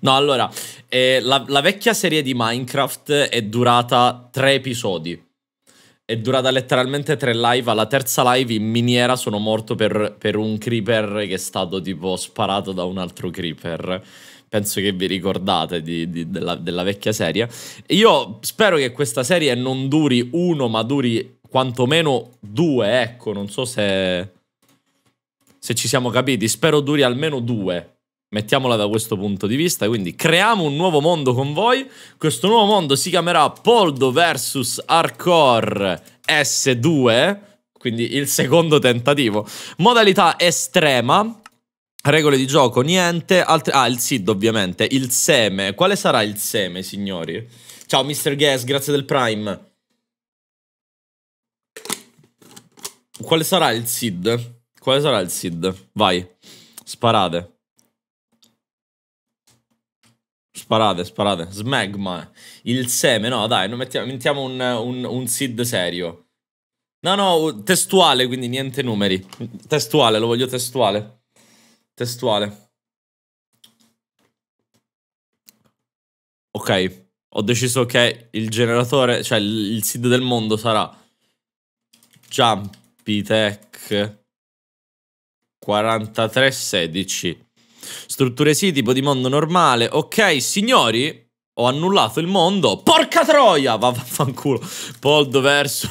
No, allora, eh, la, la, vecchia serie di Minecraft è durata tre episodi. È durata letteralmente tre live. Alla terza live in miniera sono morto per, per un creeper che è stato tipo sparato da un altro creeper. Penso che vi ricordate di, di, della, della vecchia serie. Io spero che questa serie non duri uno, ma duri quantomeno due. Ecco, non so se, se ci siamo capiti. Spero duri almeno due Mettiamola da questo punto di vista, quindi creiamo un nuovo mondo con voi. Questo nuovo mondo si chiamerà Poldo vs Hardcore S2, quindi il secondo tentativo. Modalità estrema, regole di gioco niente, altri... ah il SID ovviamente, il seme. Quale sarà il seme, signori? Ciao Mr. Guess, grazie del Prime. Quale sarà il SID? Quale sarà il SID? Vai, sparate. Sparate, sparate. Smegma. Il seme, no, dai, non mettiamo, mettiamo un, un, un seed serio. No, no, testuale, quindi niente numeri. Testuale, lo voglio testuale. Testuale. Ok, ho deciso che il generatore, cioè il, il seed del mondo sarà Jumpy Tech 4316 Strutture sì, tipo di mondo normale. Ok, signori, ho annullato il mondo. Porca troia! Va vaffanculo. Poldo verso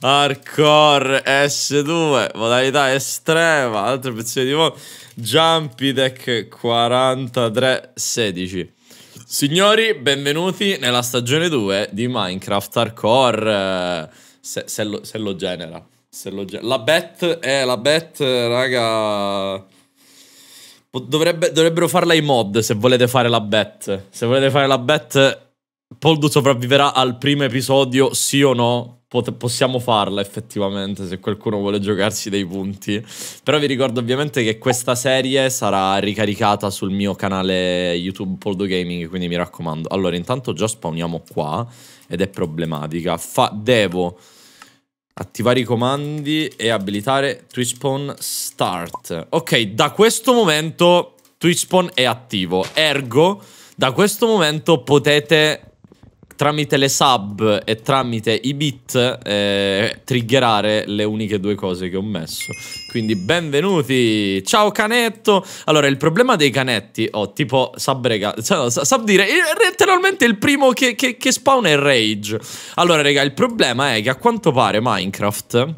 hardcore S2, modalità estrema, altre opzioni di mondo. Jumpy Deck 4316. Signori, benvenuti nella stagione 2 di Minecraft Hardcore. Se, se, lo, se lo genera. Se lo genera. La bet eh, la bet, raga Dovrebbe, dovrebbero farla i mod se volete fare la bet. Se volete fare la bet, Poldu sopravviverà al primo episodio, sì o no? Pot possiamo farla effettivamente se qualcuno vuole giocarsi dei punti. Però vi ricordo ovviamente che questa serie sarà ricaricata sul mio canale YouTube Poldo Gaming, quindi mi raccomando. Allora, intanto già spawniamo qua ed è problematica. Fa devo Attivare i comandi e abilitare Twitchpawn Start. Ok, da questo momento Twitchpawn è attivo. Ergo, da questo momento potete tramite le sub e tramite i bit eh, triggerare le uniche due cose che ho messo. Quindi benvenuti! Ciao canetto! Allora, il problema dei canetti, ho oh, tipo sub, rega, cioè, no, sub dire, eh, letteralmente il primo che, che, che spawna è rage. Allora, raga, il problema è che a quanto pare Minecraft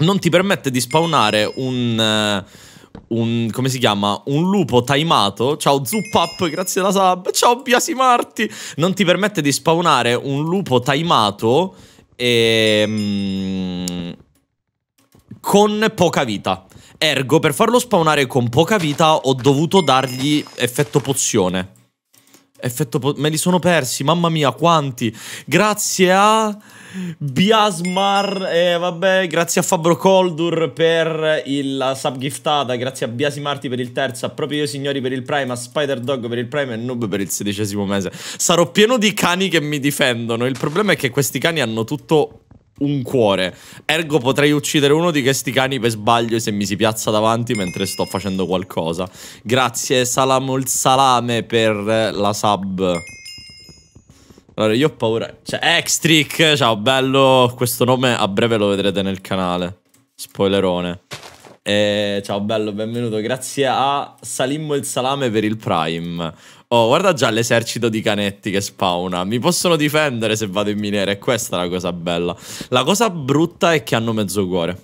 non ti permette di spawnare un... Uh, un, come si chiama, un lupo timato, ciao Zuppap, grazie alla sub, ciao Biasimarti, non ti permette di spawnare un lupo timato e, ehm, con poca vita. Ergo, per farlo spawnare con poca vita ho dovuto dargli effetto pozione. Effetto po me li sono persi, mamma mia, quanti. Grazie a... Biasmar, eh, vabbè, grazie a Fabro Coldur per il, la sub giftata, grazie a Biasimarti per il terzo, a proprio io signori per il prime, a Spider Dog per il prime e Noob per il sedicesimo mese. Sarò pieno di cani che mi difendono, il problema è che questi cani hanno tutto un cuore. Ergo potrei uccidere uno di questi cani per sbaglio se mi si piazza davanti mentre sto facendo qualcosa. Grazie Salamul Salame per la sub. Allora, io ho paura. Cioè, Extric, ciao, bello. Questo nome a breve lo vedrete nel canale. Spoilerone. E, ciao, bello, benvenuto. Grazie a Salimmo il Salame per il Prime. Oh, guarda già l'esercito di canetti che spawna. Mi possono difendere se vado in miniera. E questa è la cosa bella. La cosa brutta è che hanno mezzo cuore.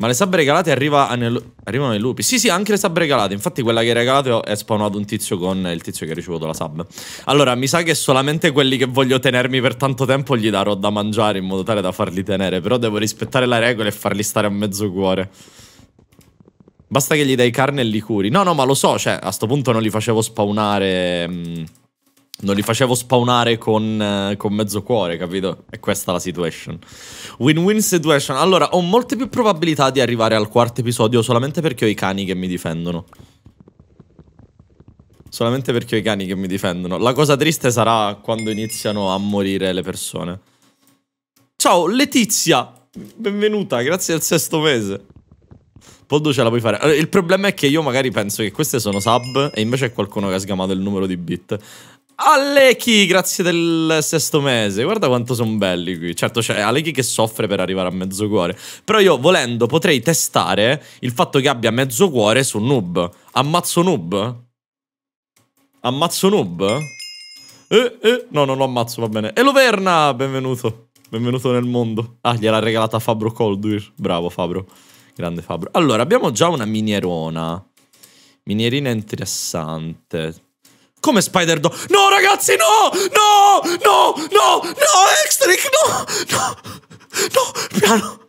Ma le sabbe regalate arriva nel... arrivano nei lupi. Sì, sì, anche le sabbe regalate. Infatti, quella che hai regalato è spawnato un tizio con il tizio che ha ricevuto la sub. Allora, mi sa che solamente quelli che voglio tenermi per tanto tempo gli darò da mangiare in modo tale da farli tenere. Però devo rispettare la regola e farli stare a mezzo cuore. Basta che gli dai carne e li curi. No, no, ma lo so, cioè, a sto punto non li facevo spawnare. Mh mm, non li facevo spawnare con, eh, con mezzo cuore, capito? E questa è la situation. Win-win situation. Allora, ho molte più probabilità di arrivare al quarto episodio solamente perché ho i cani che mi difendono. Solamente perché ho i cani che mi difendono. La cosa triste sarà quando iniziano a morire le persone. Ciao, Letizia! Benvenuta, grazie al sesto mese. Poddo ce la puoi fare. Allora, il problema è che io magari penso che queste sono sub e invece è qualcuno che ha sgamato il numero di bit. Alechi, grazie del sesto mese. Guarda quanto sono belli qui. Certo, c'è Alechi che soffre per arrivare a mezzo cuore. Però io, volendo, potrei testare il fatto che abbia mezzo cuore su Noob. Ammazzo Noob? Ammazzo Noob? Eh, eh, no, non lo ammazzo, va bene. Eloverna, benvenuto. Benvenuto nel mondo. Ah, gliel'ha regalata Fabro Colduir. Bravo, Fabro. Grande Fabro. Allora, abbiamo già una minierona. Minierina interessante. Come Spider-Dog? No, ragazzi, no! No! No! No! No! Extric, no! No! No! Piano!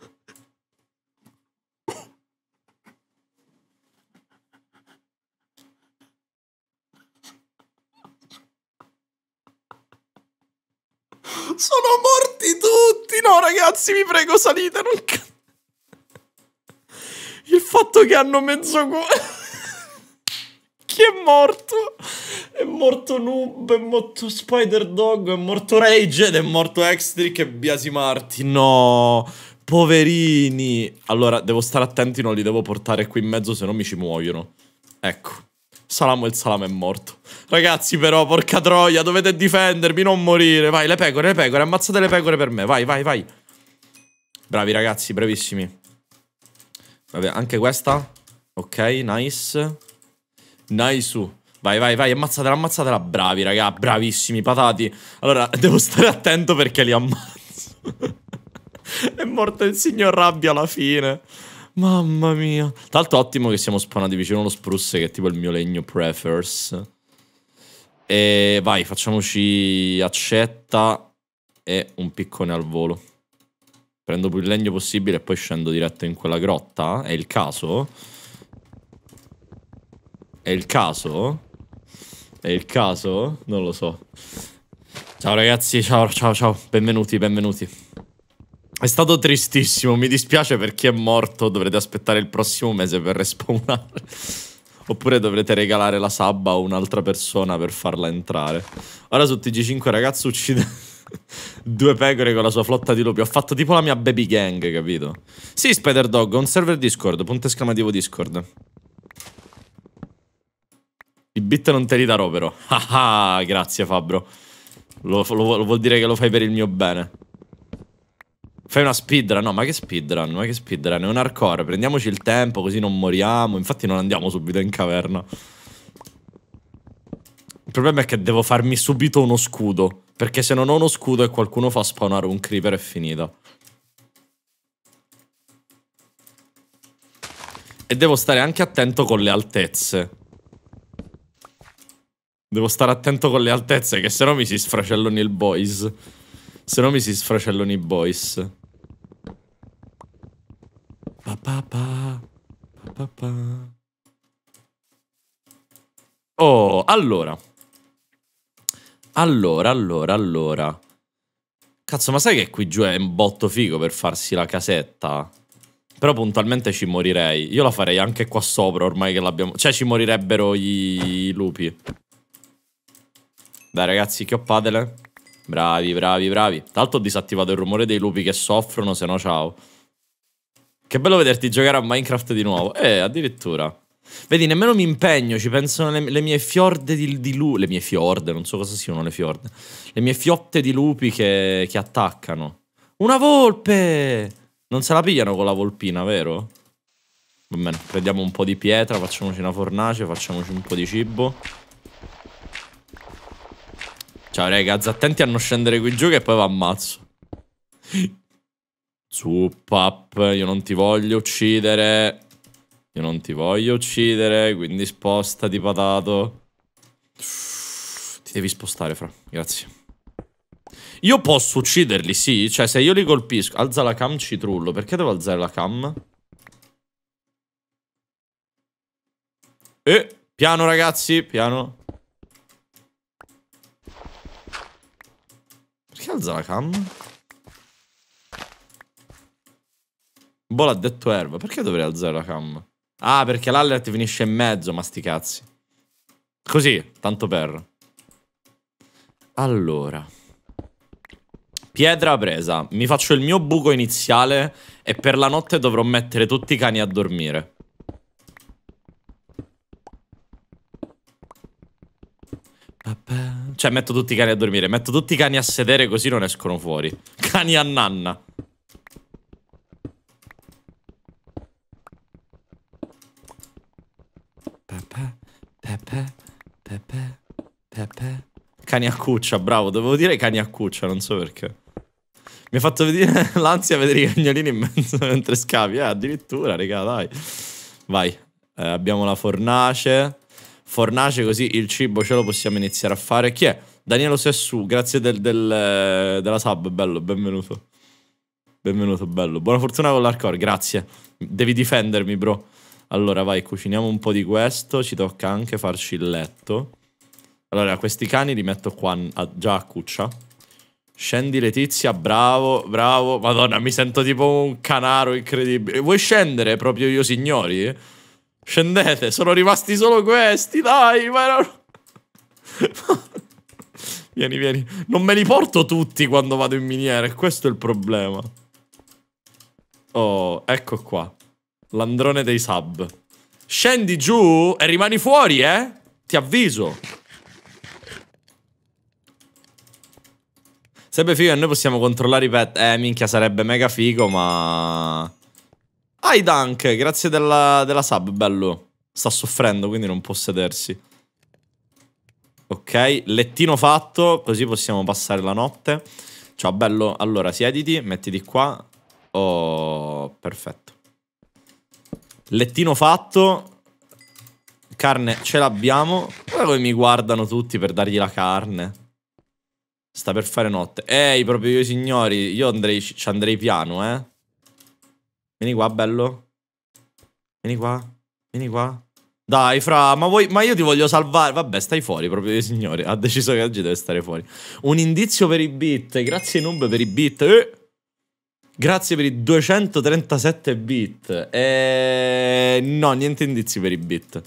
Sono morti tutti! No, ragazzi, vi prego, salite! Non... Il fatto che hanno mezzo cuore... Chi è morto? morto Noob, è morto Spider Dog, è morto Rage ed è morto Extric e Biasimarti. Marti. No, poverini. Allora, devo stare attenti, non li devo portare qui in mezzo, se no mi ci muoiono. Ecco. Salamo il salame è morto. Ragazzi, però, porca troia, dovete difendermi, non morire. Vai, le pecore, le pecore, ammazzate le pecore per me. Vai, vai, vai. Bravi, ragazzi, bravissimi. Vabbè, anche questa. Ok, nice. Nice. Vai, vai, vai, ammazzatela, ammazzatela. Bravi, raga, bravissimi, patati. Allora, devo stare attento perché li ammazzo. È morto il signor Rabbia alla fine. Mamma mia. Tanto ottimo che siamo spawnati vicino allo sprusse, che è tipo il mio legno prefers. E vai, facciamoci accetta e un piccone al volo. Prendo più il legno possibile e poi scendo diretto in quella grotta? È il caso? È il caso? È il caso? Non lo so. Ciao ragazzi, ciao, ciao, ciao. Benvenuti, benvenuti. È stato tristissimo, mi dispiace per chi è morto. Dovrete aspettare il prossimo mese per respawnare. Oppure dovrete regalare la sabba a un'altra persona per farla entrare. Ora su TG5 ragazzo uccide due pecore con la sua flotta di lupi. Ho fatto tipo la mia baby gang, capito? Sì, Spider Dog, un server Discord, punto esclamativo Discord. I bit non te li darò però. Ah, ah, grazie Fabbro. Lo, lo, lo, vuol dire che lo fai per il mio bene. Fai una speedrun? No, ma che speedrun? Ma che speedrun? È un hardcore. Prendiamoci il tempo così non moriamo. Infatti non andiamo subito in caverna. Il problema è che devo farmi subito uno scudo. Perché se non ho uno scudo e qualcuno fa spawnare un creeper è finita. E devo stare anche attento con le altezze. Devo stare attento con le altezze, che no mi si sfracellano i boys. Se no mi si sfracellano i boys. Pa pa pa. Pa pa Oh, allora. Allora, allora, allora. Cazzo, ma sai che qui giù è un botto figo per farsi la casetta? Però puntualmente ci morirei. Io la farei anche qua sopra ormai che l'abbiamo... Cioè ci morirebbero i lupi. Dai ragazzi, chioppadele. Bravi, bravi, bravi. Tanto ho disattivato il rumore dei lupi che soffrono, se no ciao. Che bello vederti giocare a Minecraft di nuovo. Eh, addirittura. Vedi, nemmeno mi impegno, ci pensano le, le mie fiorde di, di lupi. Le mie fiorde, non so cosa siano le fiorde. Le mie fiotte di lupi che, che attaccano. Una volpe! Non se la pigliano con la volpina, vero? Va bene, prendiamo un po' di pietra, facciamoci una fornace, facciamoci un po' di cibo. Ciao ragazzi, attenti a non scendere qui giù che poi va ammazzo. Zuppap, io non ti voglio uccidere. Io non ti voglio uccidere, quindi spostati patato. Ti devi spostare, fra. Grazie. Io posso ucciderli, sì. Cioè, se io li colpisco... Alza la cam, ci trullo. Perché devo alzare la cam? Eh, piano ragazzi, piano. Calzacam. Boh, l'ha detto erba. Perché dovrei alzare la cam? Ah, perché l'allert finisce in mezzo, ma sti cazzi. Così, tanto per. Allora. Pietra presa. Mi faccio il mio buco iniziale e per la notte dovrò mettere tutti i cani a dormire. Cioè, metto tutti i cani a dormire. Metto tutti i cani a sedere così non escono fuori. Cani a nanna. Pepe, pepe, pepe, pepe. Cani a cuccia, bravo. Dovevo dire cani a cuccia, non so perché. Mi ha fatto vedere l'ansia vedere i cagnolini in mezzo mentre scavi. Eh, addirittura, raga, dai. Vai. Eh, abbiamo la fornace fornace così il cibo ce lo possiamo iniziare a fare. Chi è? Danielo Sessu, grazie del, del, della sub, bello, benvenuto. Benvenuto, bello. Buona fortuna con l'hardcore, grazie. Devi difendermi, bro. Allora, vai, cuciniamo un po' di questo. Ci tocca anche farci il letto. Allora, questi cani li metto qua a, già a cuccia. Scendi Letizia, bravo, bravo. Madonna, mi sento tipo un canaro incredibile. Vuoi scendere proprio io, signori? Scendete, sono rimasti solo questi, dai, ma no. vieni, vieni. Non me li porto tutti quando vado in miniera, e questo è il problema. Oh, ecco qua. L'androne dei sub. Scendi giù e rimani fuori, eh? Ti avviso. Sarebbe figo e noi possiamo controllare i pet. Eh, minchia, sarebbe mega figo, ma... Hi Dunk, grazie della, della sub, bello. Sta soffrendo, quindi non può sedersi. Ok, lettino fatto, così possiamo passare la notte. Ciao bello, allora siediti, mettiti qua. Oh, perfetto. Lettino fatto. Carne ce l'abbiamo. Guarda come mi guardano tutti per dargli la carne. Sta per fare notte. Ehi, proprio io signori, io andrei, ci andrei piano, eh. Vieni qua, bello. Vieni qua. Vieni qua. Dai, fra, ma, vuoi, ma, io ti voglio salvare. Vabbè, stai fuori proprio, dei signori. Ha deciso che oggi deve stare fuori. Un indizio per i bit. Grazie, Noob, per i bit. Eh. Grazie per i 237 bit. Eh, no, niente indizi per i bit.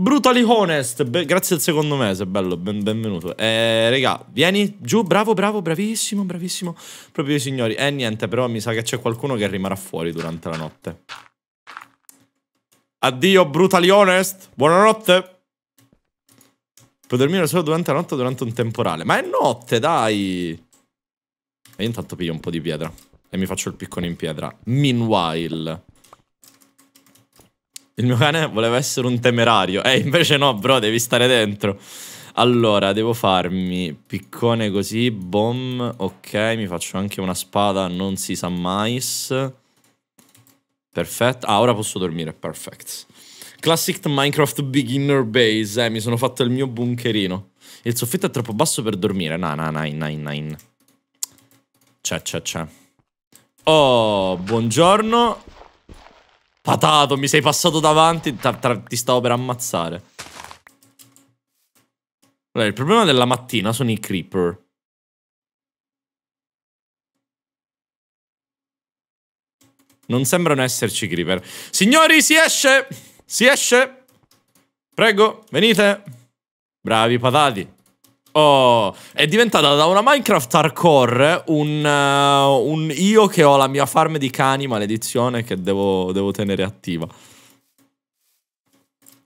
Brutally Honest, Be grazie al secondo mese, bello, ben benvenuto. Eh, regà, vieni giù, bravo, bravo, bravissimo, bravissimo, proprio i signori. Eh, niente, però mi sa che c'è qualcuno che rimarrà fuori durante la notte. Addio, Brutally Honest, buonanotte. Puoi dormire solo durante la notte o durante un temporale. Ma è notte, dai! E io intanto piglio un po' di pietra. E mi faccio il piccone in pietra. Meanwhile... Il mio cane voleva essere un temerario. Eh, invece no, bro, devi stare dentro. Allora, devo farmi piccone così, bom, ok, mi faccio anche una spada, non si sa mai. Perfetto. Ah, ora posso dormire, perfetto. Classic Minecraft Beginner Base, eh, mi sono fatto il mio bunkerino. Il soffitto è troppo basso per dormire, No, no, no, no, no, no. C'è, c'è, c'è. Oh, buongiorno. Patato, mi sei passato davanti, ti stavo per ammazzare. Allora, il problema della mattina sono i creeper. Non sembrano esserci creeper. Signori, si esce! Si esce! Prego, venite! Bravi patati. Oh, è diventata da una Minecraft hardcore un, uh, un, io che ho la mia farm di cani maledizione che devo, devo tenere attiva.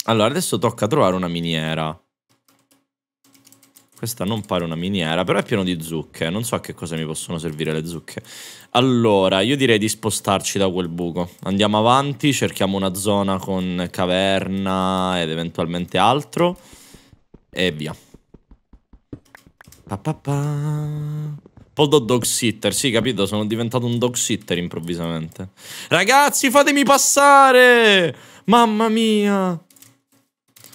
Allora, adesso tocca trovare una miniera. Questa non pare una miniera, però è pieno di zucche. Non so a che cosa mi possono servire le zucche. Allora, io direi di spostarci da quel buco. Andiamo avanti, cerchiamo una zona con caverna ed eventualmente altro. E via. Pa, pa, pa. Poldo dog sitter, sì capito, sono diventato un dog sitter improvvisamente. Ragazzi, fatemi passare! Mamma mia!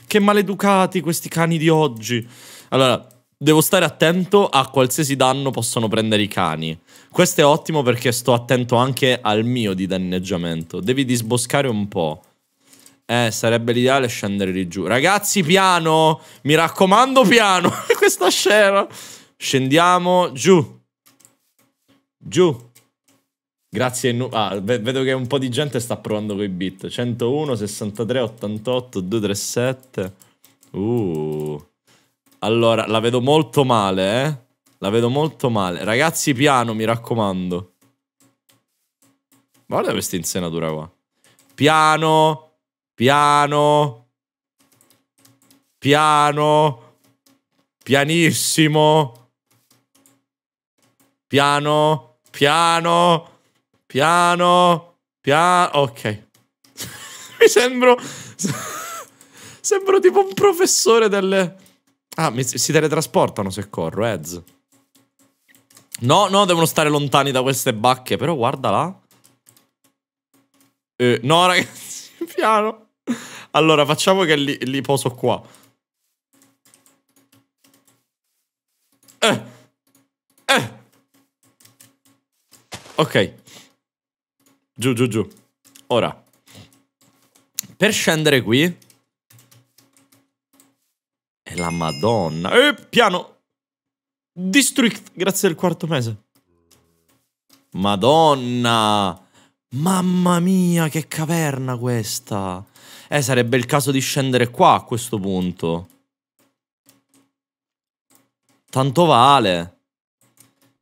Che maleducati questi cani di oggi. Allora, devo stare attento a qualsiasi danno possono prendere i cani. Questo è ottimo perché sto attento anche al mio di danneggiamento. Devi disboscare un po'. Eh, sarebbe l'ideale scendere di giù. Ragazzi, piano! Mi raccomando, piano! questa scena. Scendiamo giù. Giù. Grazie. Ah, vedo che un po' di gente sta provando coi bit. 101, 63, 88, 237. Uh. Allora, la vedo molto male, eh. La vedo molto male. Ragazzi, piano, mi raccomando. Guarda questa insenatura qua. Piano. Piano. Piano. Pianissimo. Piano. Piano. Piano. Piano. Ok. Mi sembro... sembro tipo un professore delle... Ah, mi, si teletrasportano se corro, Ez. No, no, devono stare lontani da queste bacche. Però guarda là. Eh, no, ragazzi, piano. Allora, facciamo che li, li poso qua. Eh. Eh. Ok. Giù, giù, giù. Ora. Per scendere qui... E la madonna. Eh, piano. District, grazie del quarto mese. Madonna. Mamma mia, che caverna questa. Eh, sarebbe il caso di scendere qua a questo punto. Tanto vale.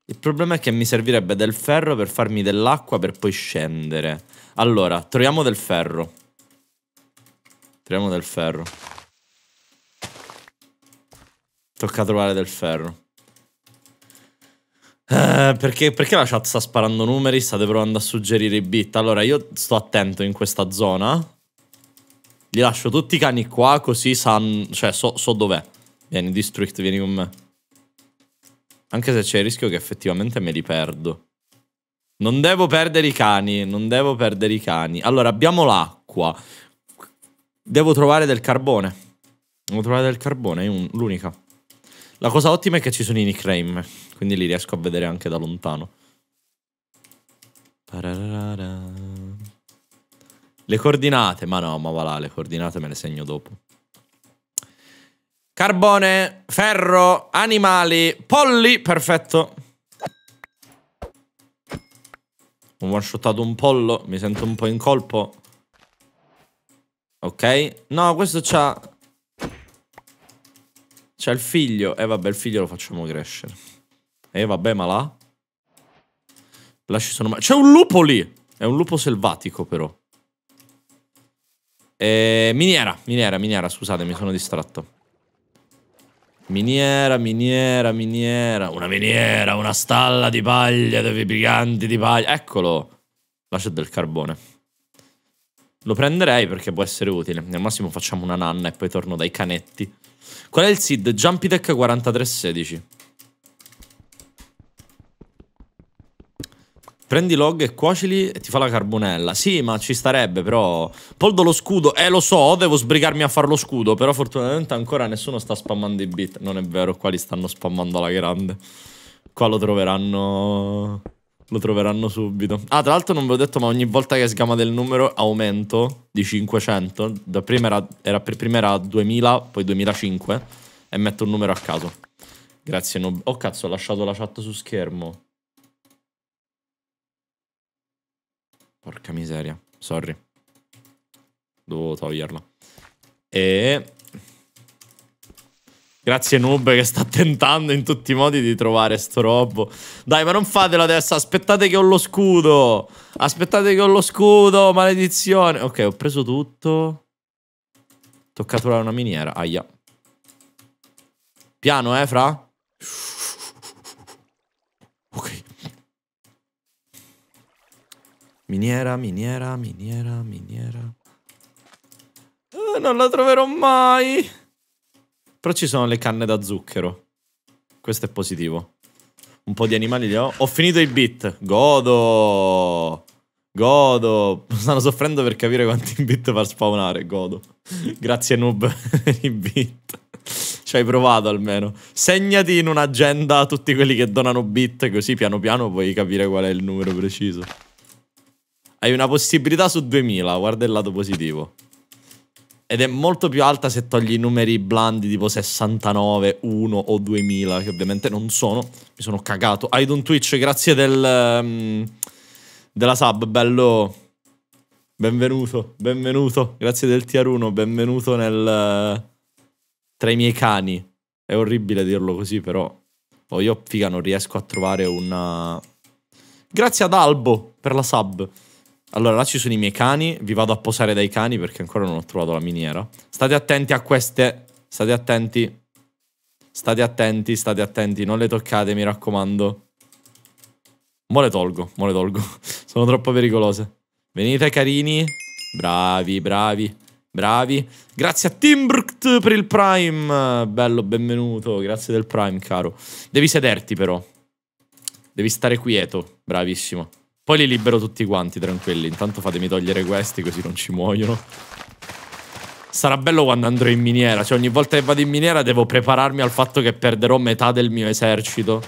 Il problema è che mi servirebbe del ferro per farmi dell'acqua per poi scendere. Allora, troviamo del ferro. Troviamo del ferro. Tocca trovare del ferro. Eh, perché, perché, la chat sta sparando numeri? State provando a suggerire i bit. Allora, io sto attento in questa zona. Li lascio tutti i cani qua, così sanno... Cioè, so, so dov'è. Vieni, District, vieni con me. Anche se c'è il rischio che effettivamente me li perdo. Non devo perdere i cani, non devo perdere i cani. Allora, abbiamo l'acqua. Devo trovare del carbone. Devo trovare del carbone, è l'unica. La cosa ottima è che ci sono i nickname, quindi li riesco a vedere anche da lontano. Le coordinate, ma no, ma va là, le coordinate me le segno dopo. Carbone, ferro, animali, polli, perfetto. Ho one shotato un pollo, mi sento un po' in colpo. Ok, no, questo c'ha... C'è il figlio, e eh, vabbè il figlio lo facciamo crescere. E eh, vabbè, ma là... Là ci sono... C'è un lupo lì! È un lupo selvatico però. Eh, miniera, miniera, miniera, scusate, mi sono distratto. Miniera, miniera, miniera, una miniera, una stalla di paglia, dei briganti di paglia. Eccolo. Là c'è del carbone. Lo prenderei perché può essere utile. Al massimo facciamo una nanna e poi torno dai canetti. Qual è il seed? Jumpy Tech 4316. Prendi log e cuocili e ti fa la carbonella. Sì, ma ci starebbe, però. Poldo lo scudo. Eh, lo so, devo sbrigarmi a fare lo scudo. Però fortunatamente ancora nessuno sta spammando i bit. Non è vero, qua li stanno spammando alla grande. Qua lo troveranno. Lo troveranno subito. Ah, tra l'altro non ve l'ho detto, ma ogni volta che sgama del numero aumento di 500. Da prima era, era, prima era 2000, poi 2005. E metto un numero a caso. Grazie, Nob. Oh, cazzo, ho lasciato la chat su schermo. Porca miseria. Sorry. Devo toglierla. E... Grazie Noob che sta tentando in tutti i modi di trovare sto robo. Dai, ma non fatelo adesso, aspettate che ho lo scudo. Aspettate che ho lo scudo, maledizione. Ok, ho preso tutto. Tocca trovare una miniera, aia. Piano, eh, fra? Uff. Miniera, miniera, miniera, miniera. Eh, non la troverò mai. Però ci sono le canne da zucchero. Questo è positivo. Un po' di animali li ho. Ho finito i beat. Godo. Godo. Stanno soffrendo per capire quanti beat far spawnare. Godo. Grazie Noob per i beat. Ci hai provato almeno. Segnati in un'agenda tutti quelli che donano beat così piano piano puoi capire qual è il numero preciso. Hai una possibilità su 2000, guarda il lato positivo. Ed è molto più alta se togli i numeri blandi tipo 69, 1 o 2000, che ovviamente non sono. Mi sono cagato. Aidon Twitch, grazie del... Um, della sub, bello. Benvenuto, benvenuto. Grazie del tier 1, benvenuto nel... Eh, tra i miei cani. È orribile dirlo così, però. Oh, io, figa, non riesco a trovare una... Grazie ad Albo per la sub. Allora, là ci sono i miei cani. Vi vado a posare dai cani perché ancora non ho trovato la miniera. State attenti a queste. State attenti. State attenti, state attenti. Non le toccate, mi raccomando. Mo le tolgo, mo le tolgo. sono troppo pericolose. Venite carini. Bravi, bravi, bravi. Grazie a Timbrukt per il Prime. Bello, benvenuto. Grazie del Prime, caro. Devi sederti però. Devi stare quieto. Bravissimo. Poi li libero tutti quanti, tranquilli. Intanto fatemi togliere questi così non ci muoiono. Sarà bello quando andrò in miniera. Cioè ogni volta che vado in miniera devo prepararmi al fatto che perderò metà del mio esercito.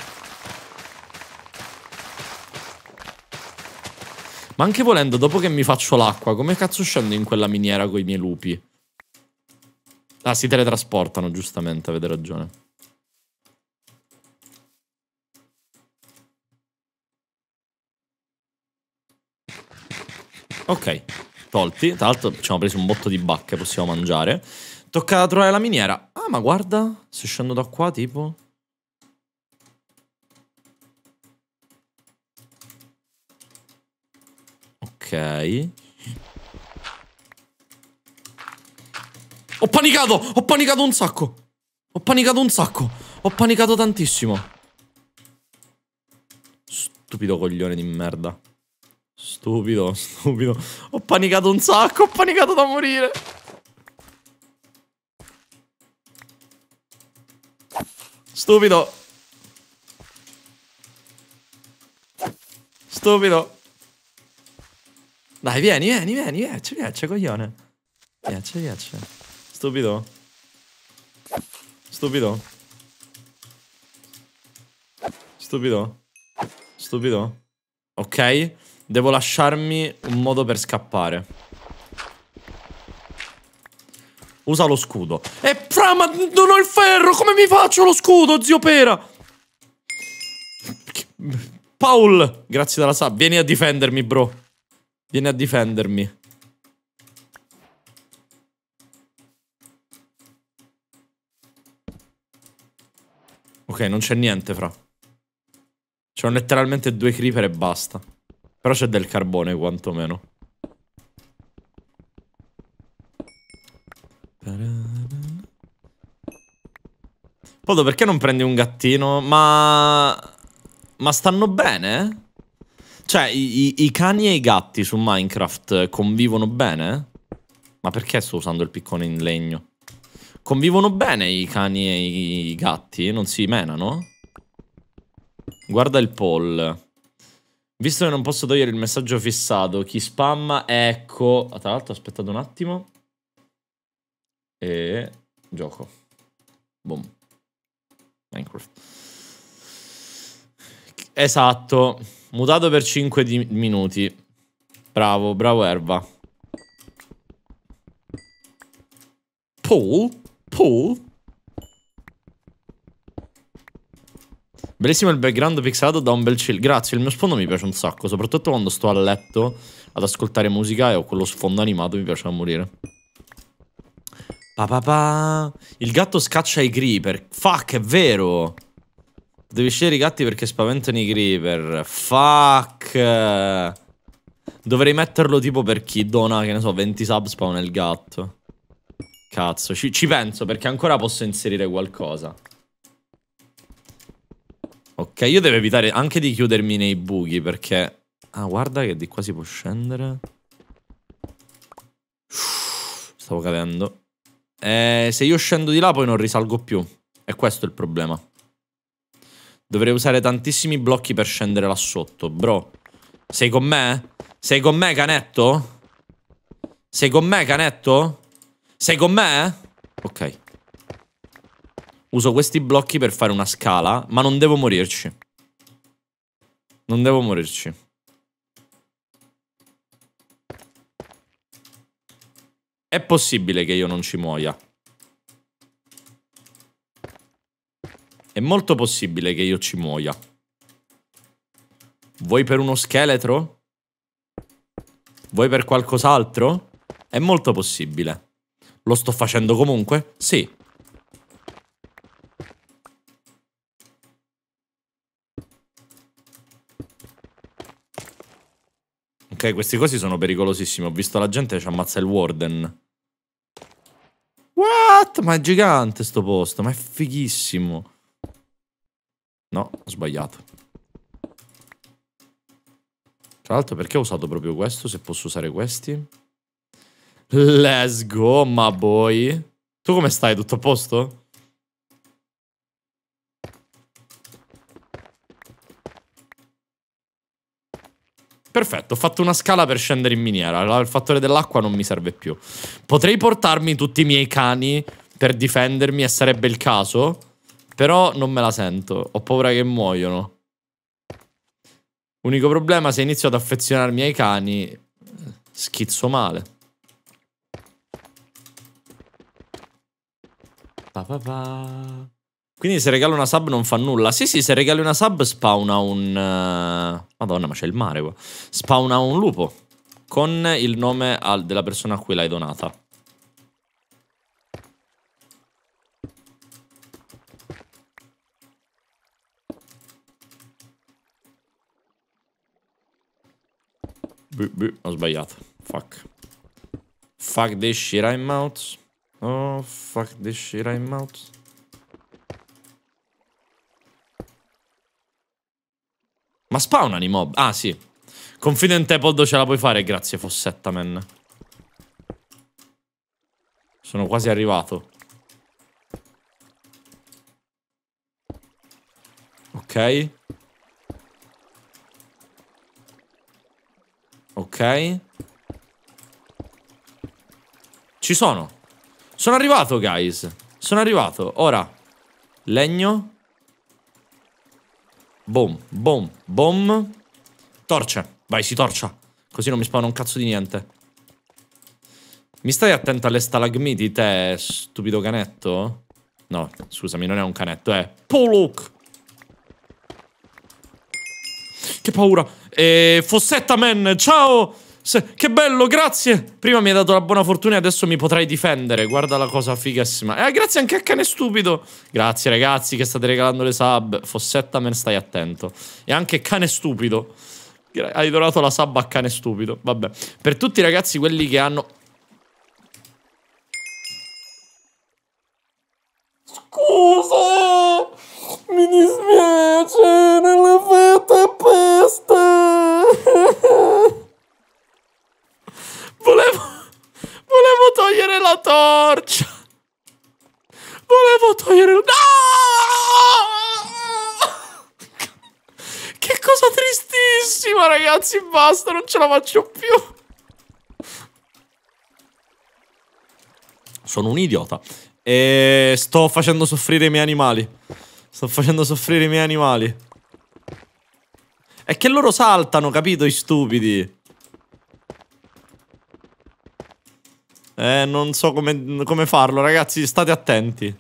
Ma anche volendo, dopo che mi faccio l'acqua, come cazzo scendo in quella miniera con i miei lupi? Ah, si teletrasportano, giustamente, avete ragione. Ok, tolti. Tra l'altro ci siamo presi un botto di bacche, possiamo mangiare. Tocca trovare la miniera. Ah, ma guarda, se scendo da qua, tipo... Ok. Ho panicato! Ho panicato un sacco! Ho panicato un sacco! Ho panicato tantissimo! Stupido coglione di merda. Stupido, stupido. Ho panicato un sacco, ho panicato da morire. Stupido. Stupido. Dai, vieni, vieni, vieni, vieni, vieni, coglione. Vieni, vieni. Stupido. Stupido. Stupido. Stupido. Ok. Devo lasciarmi un modo per scappare. Usa lo scudo. E eh, fra, ma non ho il ferro! Come mi faccio lo scudo, zio Pera? Paul, grazie della sub. Vieni a difendermi, bro. Vieni a difendermi. Ok, non c'è niente, fra. C'erano letteralmente due creeper e basta. Però c'è del carbone quantomeno. Podo, perché non prendi un gattino? Ma... Ma stanno bene? Cioè, i, i cani e i gatti su Minecraft convivono bene? Ma perché sto usando il piccone in legno? Convivono bene i cani e i gatti? Non si menano? Guarda il poll. Visto che non posso togliere il messaggio fissato, chi spamma ecco... Ah, tra l'altro aspettate un attimo. E... gioco. Boom. Minecraft. Esatto. Mutato per 5 minuti. Bravo, bravo Erba. Pull? Pull? Bellissimo il background pixelato da un bel chill. Grazie, il mio sfondo mi piace un sacco, soprattutto quando sto a letto ad ascoltare musica e ho quello sfondo animato, mi piace da morire. Pa, pa, pa. Il gatto scaccia i creeper. Fuck, è vero. Devi scegliere i gatti perché spaventano i creeper. Fuck. Dovrei metterlo tipo per chi dona, che ne so, 20 sub spawn il gatto. Cazzo, ci, ci penso perché ancora posso inserire qualcosa. Ok, io devo evitare anche di chiudermi nei buchi perché... Ah, guarda che di qua si può scendere. Stavo cadendo. Eh, se io scendo di là poi non risalgo più. E questo è il problema. Dovrei usare tantissimi blocchi per scendere là sotto, bro. Sei con me? Sei con me, canetto? Sei con me, canetto? Sei con me? Ok. Uso questi blocchi per fare una scala, ma non devo morirci. Non devo morirci. È possibile che io non ci muoia. È molto possibile che io ci muoia. Vuoi per uno scheletro? Vuoi per qualcos'altro? È molto possibile. Lo sto facendo comunque? Sì. Ok, questi cosi sono pericolosissimi. Ho visto la gente che ci ammazza il Warden. What? Ma è gigante sto posto, ma è fighissimo. No, ho sbagliato. Tra l'altro perché ho usato proprio questo, se posso usare questi? Let's go, my boy. Tu come stai? Tutto a posto? Perfetto, ho fatto una scala per scendere in miniera. Il fattore dell'acqua non mi serve più. Potrei portarmi tutti i miei cani per difendermi e sarebbe il caso. Però non me la sento. Ho paura che muoiono. Unico problema, se inizio ad affezionarmi ai cani, schizzo male. Pa pa pa. Quindi se regalo una sub non fa nulla. Sì, sì, se regali una sub spawna un... Uh... Madonna, ma c'è il mare qua. Spawna un lupo. Con il nome al... della persona a cui l'hai donata. Buh, buh, ho sbagliato. Fuck. Fuck this shit I'm out. Oh, fuck this shit I'm out. Ma spawnano i mob? Ah, sì. Confident Apple ce la puoi fare? Grazie, Fossetta, man. Sono quasi arrivato. Ok. Ok. Ci sono. Sono arrivato, guys. Sono arrivato. Ora. Legno. Boom, boom, boom. Torce. Vai, si torcia. Così non mi spawna un cazzo di niente. Mi stai attento alle stalagmiti, te, stupido canetto? No, scusami, non è un canetto, è Poluk. Che paura. E... Eh, Fossetta Man, ciao! Se... Che bello, grazie! Prima mi hai dato la buona fortuna e adesso mi potrai difendere. Guarda la cosa fighissima. Eh, grazie anche a cane stupido. Grazie ragazzi che state regalando le sub. Fossetta, me ne stai attento. E anche cane stupido. Hai donato la sub a cane stupido. Vabbè. Per tutti ragazzi quelli che hanno... Scusa! Mi dispiace, nella fetta è peste! togliere la torcia. Volevo togliere... la... No! Che cosa tristissima, ragazzi. Basta, non ce la faccio più. Sono un idiota. E sto facendo soffrire i miei animali. Sto facendo soffrire i miei animali. È che loro saltano, capito? I stupidi. Eh, non so come, come farlo, ragazzi. State attenti.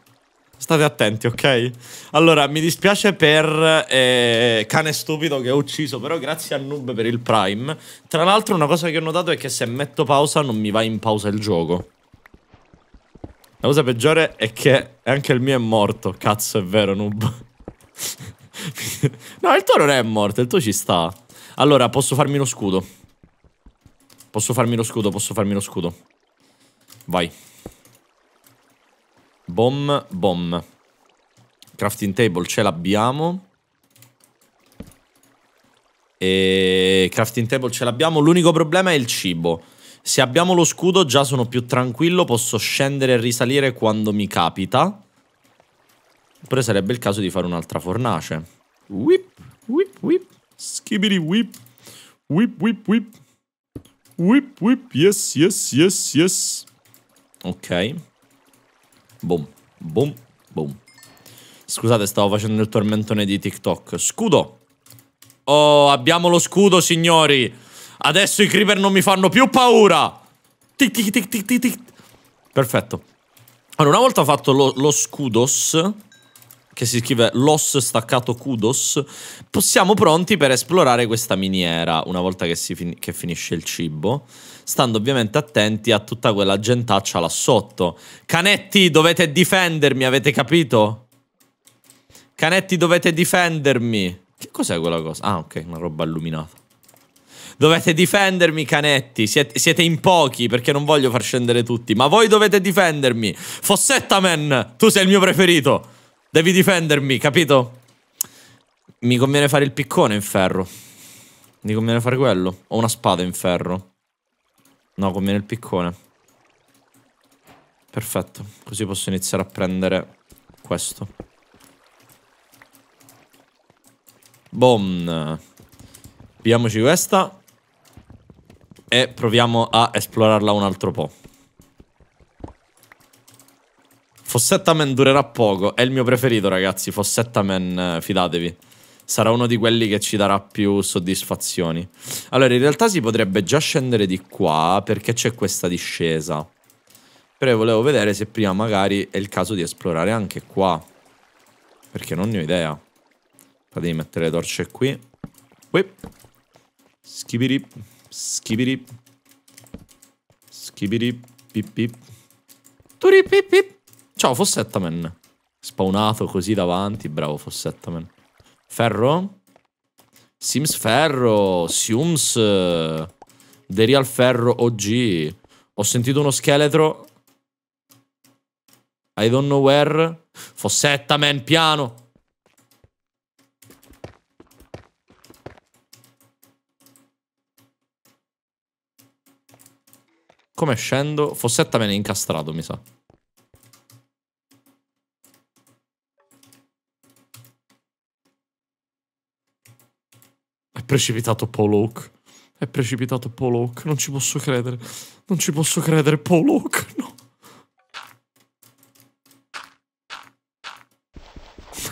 State attenti, ok? Allora, mi dispiace per eh, cane stupido che ho ucciso, però grazie a Noob per il Prime. Tra l'altro una cosa che ho notato è che se metto pausa non mi va in pausa il gioco. La cosa peggiore è che anche il mio è morto. Cazzo, è vero, Noob. no, il tuo non è morto, il tuo ci sta. Allora, posso farmi lo scudo. Posso farmi lo scudo, posso farmi lo scudo. Vai. Bom, bom. Crafting table ce l'abbiamo. E crafting table ce l'abbiamo. L'unico problema è il cibo. Se abbiamo lo scudo già sono più tranquillo, posso scendere e risalire quando mi capita. Oppure sarebbe il caso di fare un'altra fornace. Whip, whip, whip. Skibidi whip. Whip, whip, whip. Whip, whip, yes, yes, yes, yes. Ok. Boom, boom, boom. Scusate, stavo facendo il tormentone di TikTok. Scudo. Oh, abbiamo lo scudo, signori. Adesso i creeper non mi fanno più paura. Tic tic tic tic tic. tic. Perfetto. Allora, una volta fatto lo, lo scudos, che si scrive los staccato kudos, possiamo pronti per esplorare questa miniera, una volta che, fin che finisce il cibo stando ovviamente attenti a tutta quella gentaccia là sotto. Canetti, dovete difendermi, avete capito? Canetti, dovete difendermi. Che cos'è quella cosa? Ah, ok, una roba illuminata. Dovete difendermi, canetti. Siete, siete, in pochi perché non voglio far scendere tutti. Ma voi dovete difendermi. Fossetta Man, tu sei il mio preferito. Devi difendermi, capito? Mi conviene fare il piccone in ferro. Mi conviene fare quello. Ho una spada in ferro. No, conviene il piccone. Perfetto, così posso iniziare a prendere questo. Boom. Pigliamoci questa. E proviamo a esplorarla un altro po'. Fossetta Man durerà poco. È il mio preferito, ragazzi. Fossetta Man, eh, fidatevi sarà uno di quelli che ci darà più soddisfazioni. Allora, in realtà si potrebbe già scendere di qua perché c'è questa discesa. Però volevo vedere se prima magari è il caso di esplorare anche qua. Perché non ne ho idea. Fatemi mettere le torce qui. Whip. Skibirip. Skibirip. Skibirip. Pip pip. Turipip pip. Ciao Fossettaman. Spawnato così davanti. Bravo Fossettaman. Ferro? Sims Ferro, Siums, The eh, Real Ferro OG. Ho sentito uno scheletro. I don't know where. Fossetta, man, piano. Come scendo? Fossetta me ne è incastrato, mi sa. precipitato Paul Oak. È precipitato Paul Oak. Non ci posso credere. Non ci posso credere, Paul Oak. No.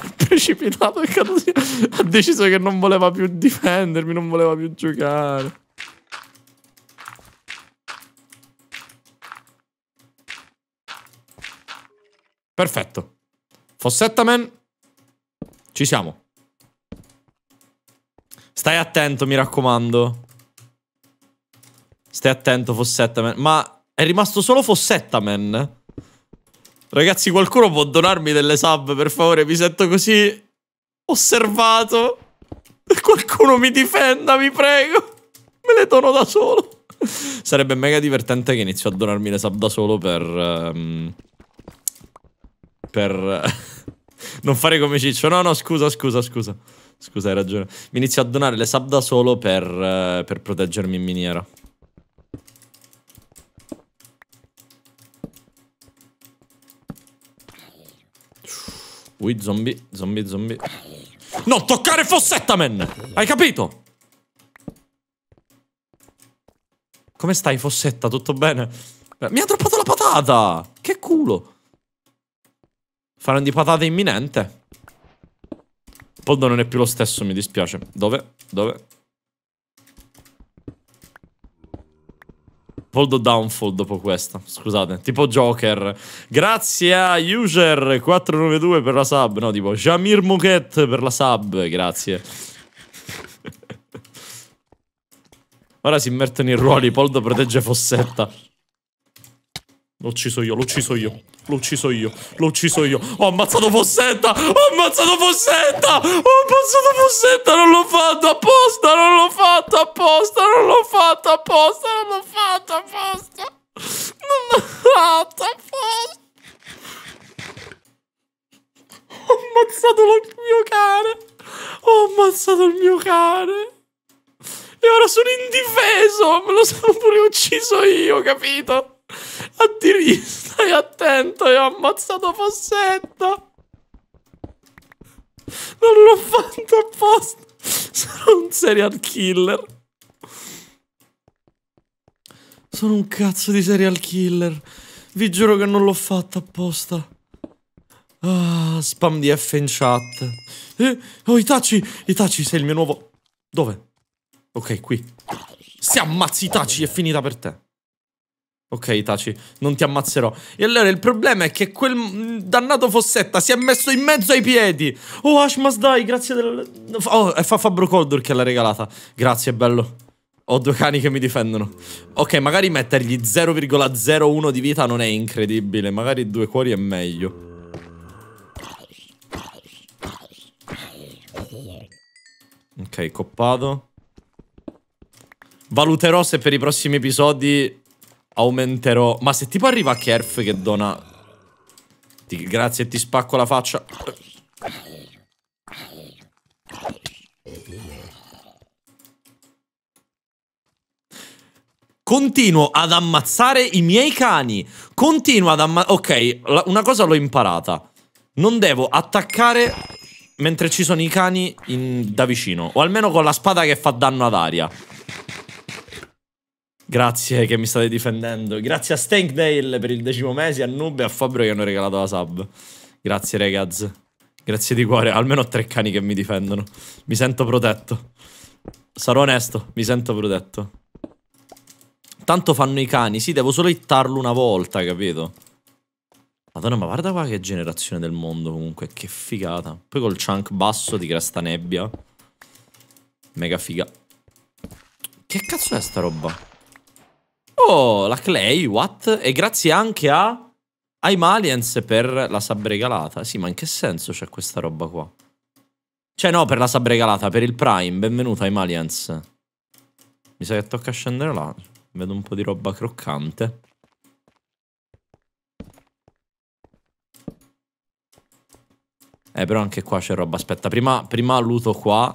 È precipitato e caduto. Ha deciso che non voleva più difendermi, non voleva più giocare. Perfetto. Fossetta Man. Ci siamo. Stai attento, mi raccomando. Stai attento, Fossettaman. Ma è rimasto solo Fossettaman? Ragazzi, qualcuno può donarmi delle sub, per favore? Mi sento così osservato. Qualcuno mi difenda, vi prego. Me le dono da solo. Sarebbe mega divertente che inizio a donarmi le sub da solo per... Um, per... non fare come Ciccio. No, no, scusa, scusa, scusa. Scusa, hai ragione. Mi inizio a donare le sub da solo per, eh, per proteggermi in miniera. Ui, zombie, zombie, zombie. Non toccare Fossetta, man! Hai capito? Come stai, Fossetta? Tutto bene? Mi ha droppato la patata! Che culo! Farò di patata imminente. Poldo non è più lo stesso, mi dispiace. Dove? Dove? Poldo downfall dopo questa, scusate. Tipo Joker. Grazie a User492 per la sub. No, tipo Jamir Muket per la sub. Grazie. Ora si immertono i ruoli. Poldo protegge Fossetta. L'ho ucciso io, l'ho ucciso io. L'ho ucciso io, l'ho ucciso io. Ho ammazzato Fossetta, ho ammazzato Fossetta, ho ammazzato Fossetta, non l'ho fatto apposta, non l'ho fatto apposta, non l'ho fatto apposta, non l'ho fatto apposta. Non l'ho fatto apposta. Ho ammazzato il mio cane. Ho ammazzato il mio cane. E ora sono indifeso, me lo sono pure ucciso io, capito? Attiri, stai attento, io ho ammazzato Fossetta. Non l'ho fatto apposta. Sono un serial killer. Sono un cazzo di serial killer. Vi giuro che non l'ho fatto apposta. Ah, spam di F in chat. Eh, oh, Itachi! Itachi, sei il mio nuovo... Dove? Ok, qui. Se ammazzi Itachi è finita per te. Ok, taci, non ti ammazzerò. E allora il problema è che quel dannato Fossetta si è messo in mezzo ai piedi. Oh, Ashmas, dai, grazie della... Oh, è fa Coldor che l'ha regalata. Grazie, bello. Ho due cani che mi difendono. Ok, magari mettergli 0,01 di vita non è incredibile. Magari due cuori è meglio. Ok, coppato. Valuterò se per i prossimi episodi aumenterò. Ma se tipo arriva Kerf che dona... Ti... Grazie e ti spacco la faccia. Continuo ad ammazzare i miei cani. Continuo ad ammazzare... Ok, la... una cosa l'ho imparata. Non devo attaccare mentre ci sono i cani in... da vicino. O almeno con la spada che fa danno ad aria. Grazie che mi state difendendo. Grazie a Stankdale per il decimo mese, a Noob e a Fabio che hanno regalato la sub. Grazie ragazzi. Grazie di cuore. Almeno ho tre cani che mi difendono. Mi sento protetto. Sarò onesto, mi sento protetto. Tanto fanno i cani. Sì, devo solo hittarlo una volta, capito? Madonna, ma guarda qua che generazione del mondo comunque. Che figata. Poi col chunk basso di cresta nebbia. Mega figa. Che cazzo è sta roba? Oh, la Clay, what? E grazie anche a ai Aliens per la sub regalata. Sì, ma in che senso c'è questa roba qua? Cioè no, per la sub regalata, per il Prime. Benvenuta ai Aliens. Mi sa che tocca scendere là. Vedo un po' di roba croccante. Eh, però anche qua c'è roba. Aspetta, prima, prima luto qua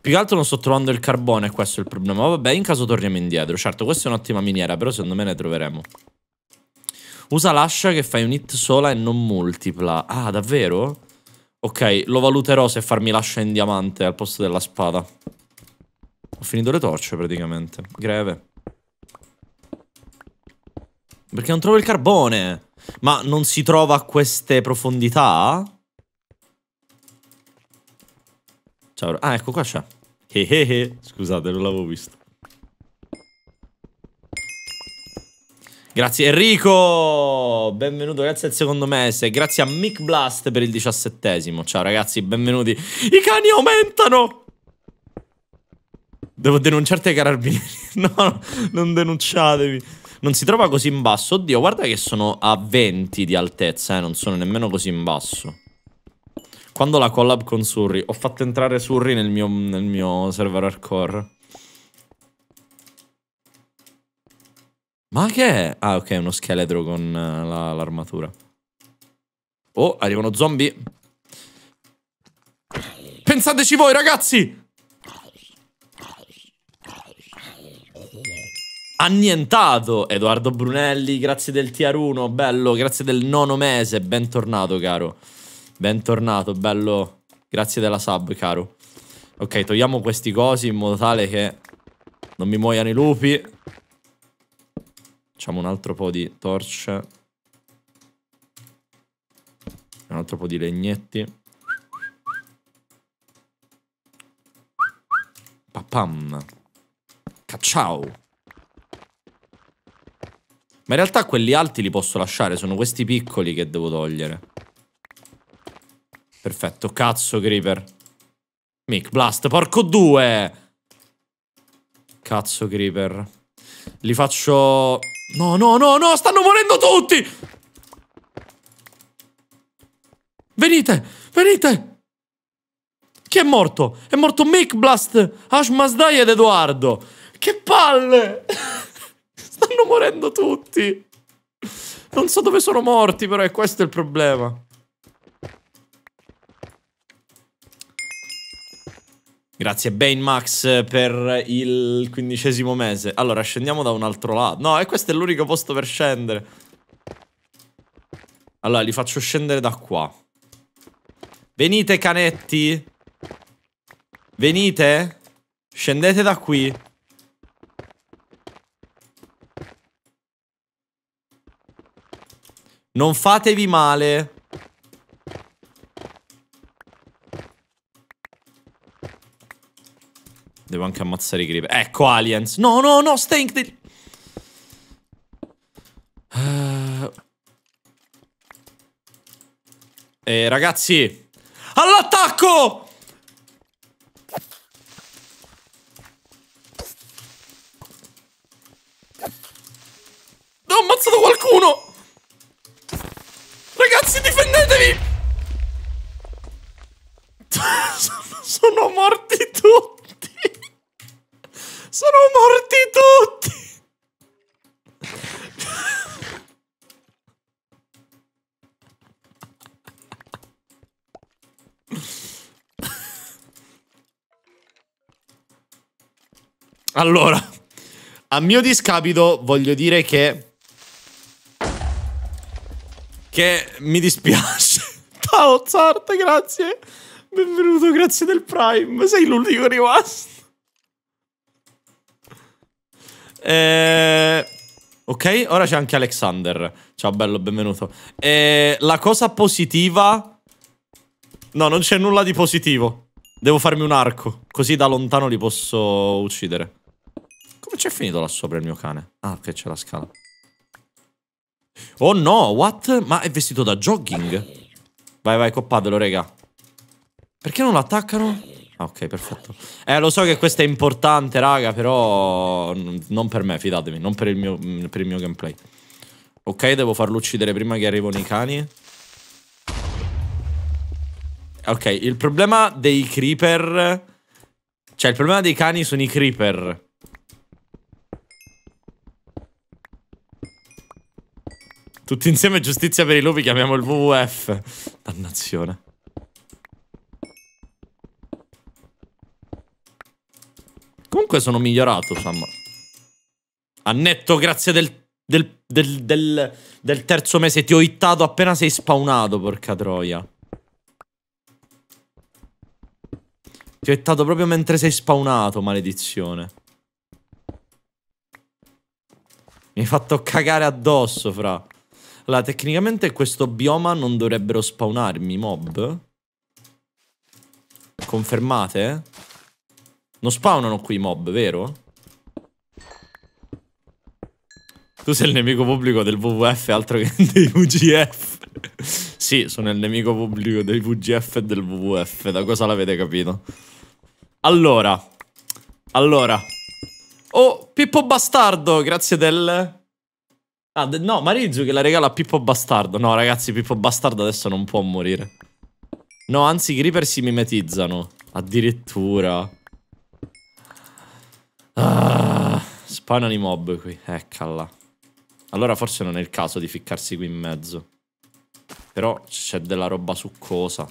più che altro non sto trovando il carbone, questo è il problema. Ma vabbè, in caso torniamo indietro. Certo, questa è un'ottima miniera, però secondo me ne troveremo. Usa l'ascia che fai un hit sola e non multipla. Ah, davvero? Ok, lo valuterò se farmi l'ascia in diamante al posto della spada. Ho finito le torce praticamente. Greve. Perché non trovo il carbone? Ma non si trova a queste profondità? Ciao. Ah, ecco qua c'è. Hehehe. Scusate, non l'avevo visto. Grazie Enrico, benvenuto, grazie al secondo mese, grazie a Mick Blast per il diciassettesimo, ciao ragazzi, benvenuti. I cani aumentano! Devo denunciarti ai carabinieri, no, non denunciatevi. Non si trova così in basso, oddio, guarda che sono a 20 di altezza, eh, non sono nemmeno così in basso quando la collab con Surry, ho fatto entrare Surry nel mio, nel mio server hardcore. Ma che è? Ah, ok, uno scheletro con uh, l'armatura. La, oh, arrivano zombie. Pensateci voi, ragazzi! Annientato! Edoardo Brunelli, grazie del TR1, bello, grazie del nono mese, bentornato, caro. Bentornato, bello. Grazie della sub, caro. Ok, togliamo questi cosi in modo tale che non mi muoiano i lupi. Facciamo un altro po' di torce. Un altro po' di legnetti. Papam. Cacciao. Ma in realtà quelli alti li posso lasciare, sono questi piccoli che devo togliere. Perfetto, cazzo Creeper. Mic Blast, porco due! Cazzo Creeper. Li faccio... No, no, no, no, stanno morendo tutti! Venite, venite! Chi è morto? È morto Mic Blast, Ash ed Edoardo. Che palle! stanno morendo tutti! Non so dove sono morti, però è questo il problema. Grazie Bane Max per il quindicesimo mese. Allora, scendiamo da un altro lato. No, e questo è l'unico posto per scendere. Allora, li faccio scendere da qua. Venite, canetti. Venite. Scendete da qui. Non fatevi male. Devo anche ammazzare i creeper. Ecco, aliens. No, no, no, stank del... Uh... Eh, ragazzi. All'attacco! Ho ammazzato qualcuno! Ragazzi, difendetevi! sono morti tutti! Sono morti tutti! Allora, a mio discapito voglio dire che... Che mi dispiace. Ciao Zart, grazie. Benvenuto, grazie del Prime. Sei l'unico rimasto. Eh... Ok, ora c'è anche Alexander. Ciao bello, benvenuto. Eh, la cosa positiva... No, non c'è nulla di positivo. Devo farmi un arco, così da lontano li posso uccidere. Come c'è finito là sopra il mio cane? Ah, ok, c'è la scala. Oh no, what? Ma è vestito da jogging? Vai, vai, coppatelo, raga. Perché non l'attaccano? Ok, perfetto. Eh, lo so che questo è importante, raga, però non per me, fidatevi, non per il mio, mm, per il mio gameplay. Ok, devo farlo uccidere prima che arrivino i cani. Ok, il problema dei creeper... Cioè, il problema dei cani sono i creeper. Tutti insieme giustizia per i lupi, chiamiamo il WWF. Dannazione. Comunque sono migliorato, Sam. Annetto, grazie del del, del, del, del, terzo mese ti ho hittato appena sei spawnato, porca troia. Ti ho hittato proprio mentre sei spawnato, maledizione. Mi hai fatto cagare addosso, fra. Allora, tecnicamente questo bioma non dovrebbero spawnarmi, mob. Confermate? Non spawnano qui i mob, vero? Tu sei il nemico pubblico del WWF altro che dei VGF. sì, sono il nemico pubblico dei VGF e del WWF. Da cosa l'avete capito? Allora. Allora. Oh, Pippo Bastardo, grazie del... Ah, de... no, Marizu che la regala a Pippo Bastardo. No, ragazzi, Pippo Bastardo adesso non può morire. No, anzi, i creeper si mimetizzano. Addirittura. Ah, spawnano i mob qui. Eccala. Allora forse non è il caso di ficcarsi qui in mezzo. Però c'è della roba succosa.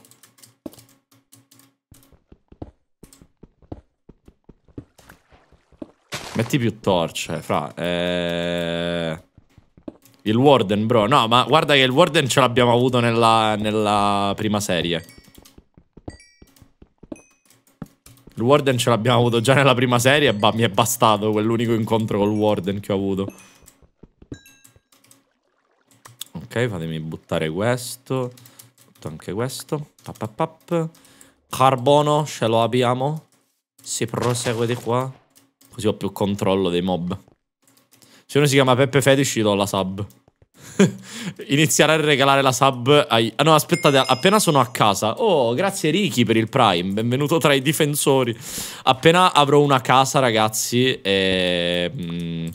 Metti più torce, fra. Eh... Il Warden, bro. No, ma guarda che il Warden ce l'abbiamo avuto nella, nella prima serie. Il Warden ce l'abbiamo avuto già nella prima serie e mi è bastato quell'unico incontro col Warden che ho avuto. Ok, fatemi buttare questo. Butto anche questo. Pap, pap, pap. Carbono, ce lo abbiamo. Si prosegue di qua. Così ho più controllo dei mob. Se uno si chiama Peppe Fetish, gli do la sub. iniziare a regalare la sub ai... Ah no, aspettate, appena sono a casa. Oh, grazie Ricky per il Prime, benvenuto tra i difensori. Appena avrò una casa, ragazzi, e... Mm,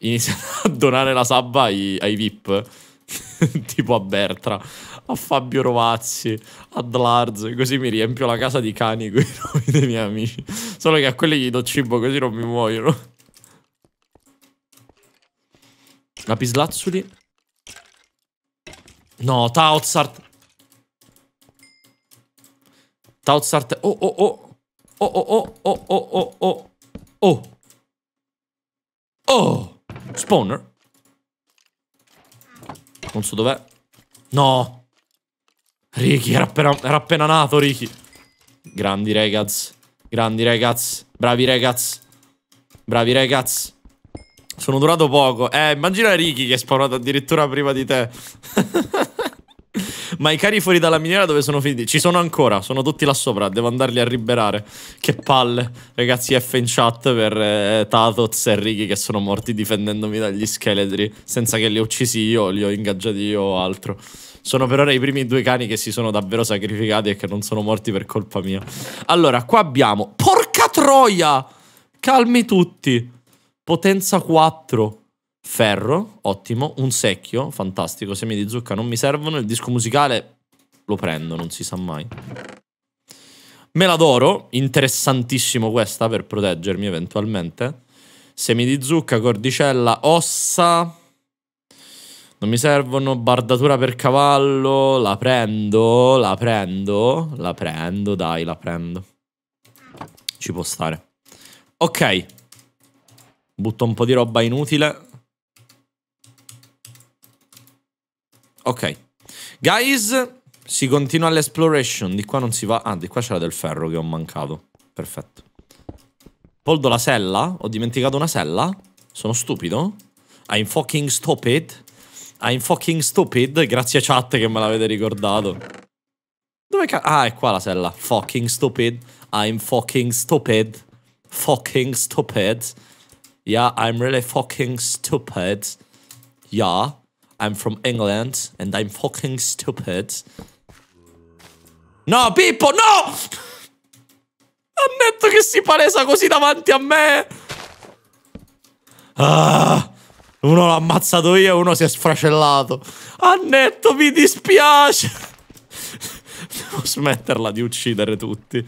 iniziare a donare la sub ai, ai VIP. tipo a Bertra, a Fabio Rovazzi, a Dlarz, così mi riempio la casa di cani con i nomi dei miei amici. Solo che a quelli gli do cibo così non mi muoiono. Lapislazzuli. No, Tautzart. Tautzart. Oh, oh, oh. Oh, oh, oh, oh, oh, oh, oh. Oh. Oh. Spawner. Non so dov'è. No. Ricky, era appena, era appena nato, Ricky. Grandi, ragazzi. Grandi, ragazzi. Bravi, ragazzi. Bravi, ragazzi. Sono durato poco. Eh, immagina Ricky che è spawnato addirittura prima di te. Ma i cari fuori dalla miniera dove sono finiti? Ci sono ancora, sono tutti là sopra, devo andarli a liberare. Che palle. Ragazzi F in chat per eh, Tatoz e Ricky che sono morti difendendomi dagli scheletri. Senza che li ho uccisi io, li ho ingaggiati io o altro. Sono per ora i primi due cani che si sono davvero sacrificati e che non sono morti per colpa mia. Allora, qua abbiamo... Porca troia! Calmi tutti. Potenza 4 ferro, ottimo. Un secchio, fantastico. Semi di zucca non mi servono. Il disco musicale lo prendo, non si sa mai. Mela d'oro, interessantissimo questa per proteggermi eventualmente. Semi di zucca, cordicella, ossa. Non mi servono, bardatura per cavallo, la prendo, la prendo, la prendo, dai, la prendo. Ci può stare. Ok, Butto un po' di roba inutile. Ok. Guys, si continua l'esploration. Di qua non si va... Ah, di qua c'era del ferro che ho mancato. Perfetto. Poldo la sella? Ho dimenticato una sella? Sono stupido? I'm fucking stupid? I'm fucking stupid? Grazie chat che me l'avete ricordato. Dove c'è? Ah, è qua la sella. Fucking stupid. I'm fucking stupid. Fucking stupid. Yeah, I'm really fucking stupid. Yeah, I'm from England and I'm fucking stupid. No, Pippo, no! Ammetto che si palesa così davanti a me! Ah, uno l'ha ammazzato io e uno si è sfracellato. Annetto, mi dispiace! Devo smetterla di uccidere tutti.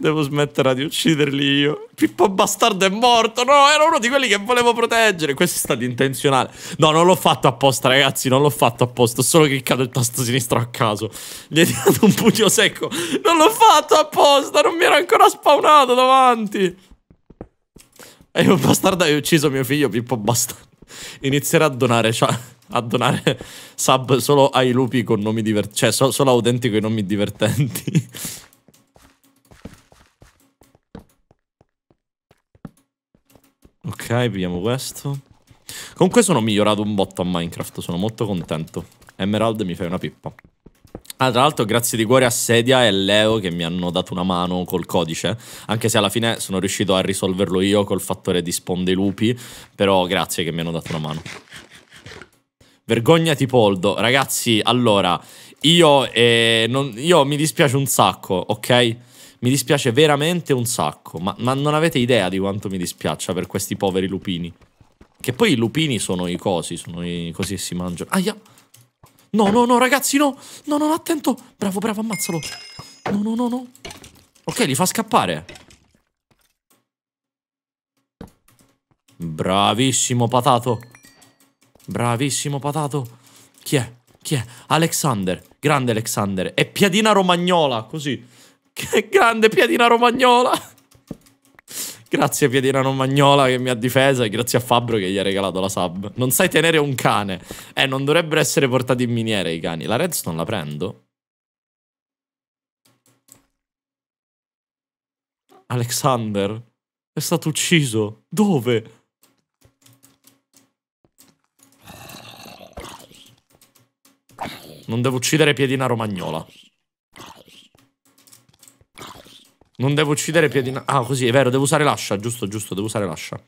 Devo smettere di ucciderli io. Pippo bastardo è morto. No, era uno di quelli che volevo proteggere. Questo è stato intenzionale. No, non l'ho fatto apposta, ragazzi. Non l'ho fatto apposta. Ho solo cliccato il tasto sinistro a caso. Gli hai dato un pugno secco. Non l'ho fatto apposta. Non mi era ancora spawnato davanti. E un bastardo hai ucciso mio figlio, Pippo bastardo. Inizierà a donare, cioè, a donare sub solo ai lupi con nomi divertenti. Cioè, so solo autentico i nomi divertenti. Ok, vediamo questo. Comunque sono migliorato un botto a Minecraft, sono molto contento. Emerald mi fai una pippa. Ah, tra l'altro grazie di cuore a Sedia e Leo che mi hanno dato una mano col codice, anche se alla fine sono riuscito a risolverlo io col fattore di sponde lupi, però grazie che mi hanno dato una mano. Vergognati Poldo, ragazzi, allora, io, eh, non, io mi dispiace un sacco, ok? Mi dispiace veramente un sacco, ma, ma non avete idea di quanto mi dispiaccia per questi poveri lupini. Che poi i lupini sono i cosi, sono i cosi che si mangiano. Aia! No, no, no, ragazzi, no! No, no, attento! Bravo, bravo, ammazzalo! No, no, no, no! Ok, li fa scappare. Bravissimo, patato! Bravissimo, patato! Chi è? Chi è? Alexander, grande Alexander. È piadina romagnola, così. Che grande Piedina Romagnola. Grazie Piedina Romagnola che mi ha difesa e grazie a Fabbro che gli ha regalato la sub. Non sai tenere un cane. Eh, non dovrebbero essere portati in miniere i cani. La redstone la prendo? Alexander è stato ucciso. Dove? Non devo uccidere Piedina Romagnola. Non devo uccidere piedina. Ah, così, è vero, devo usare l'ascia, giusto, giusto, devo usare l'ascia.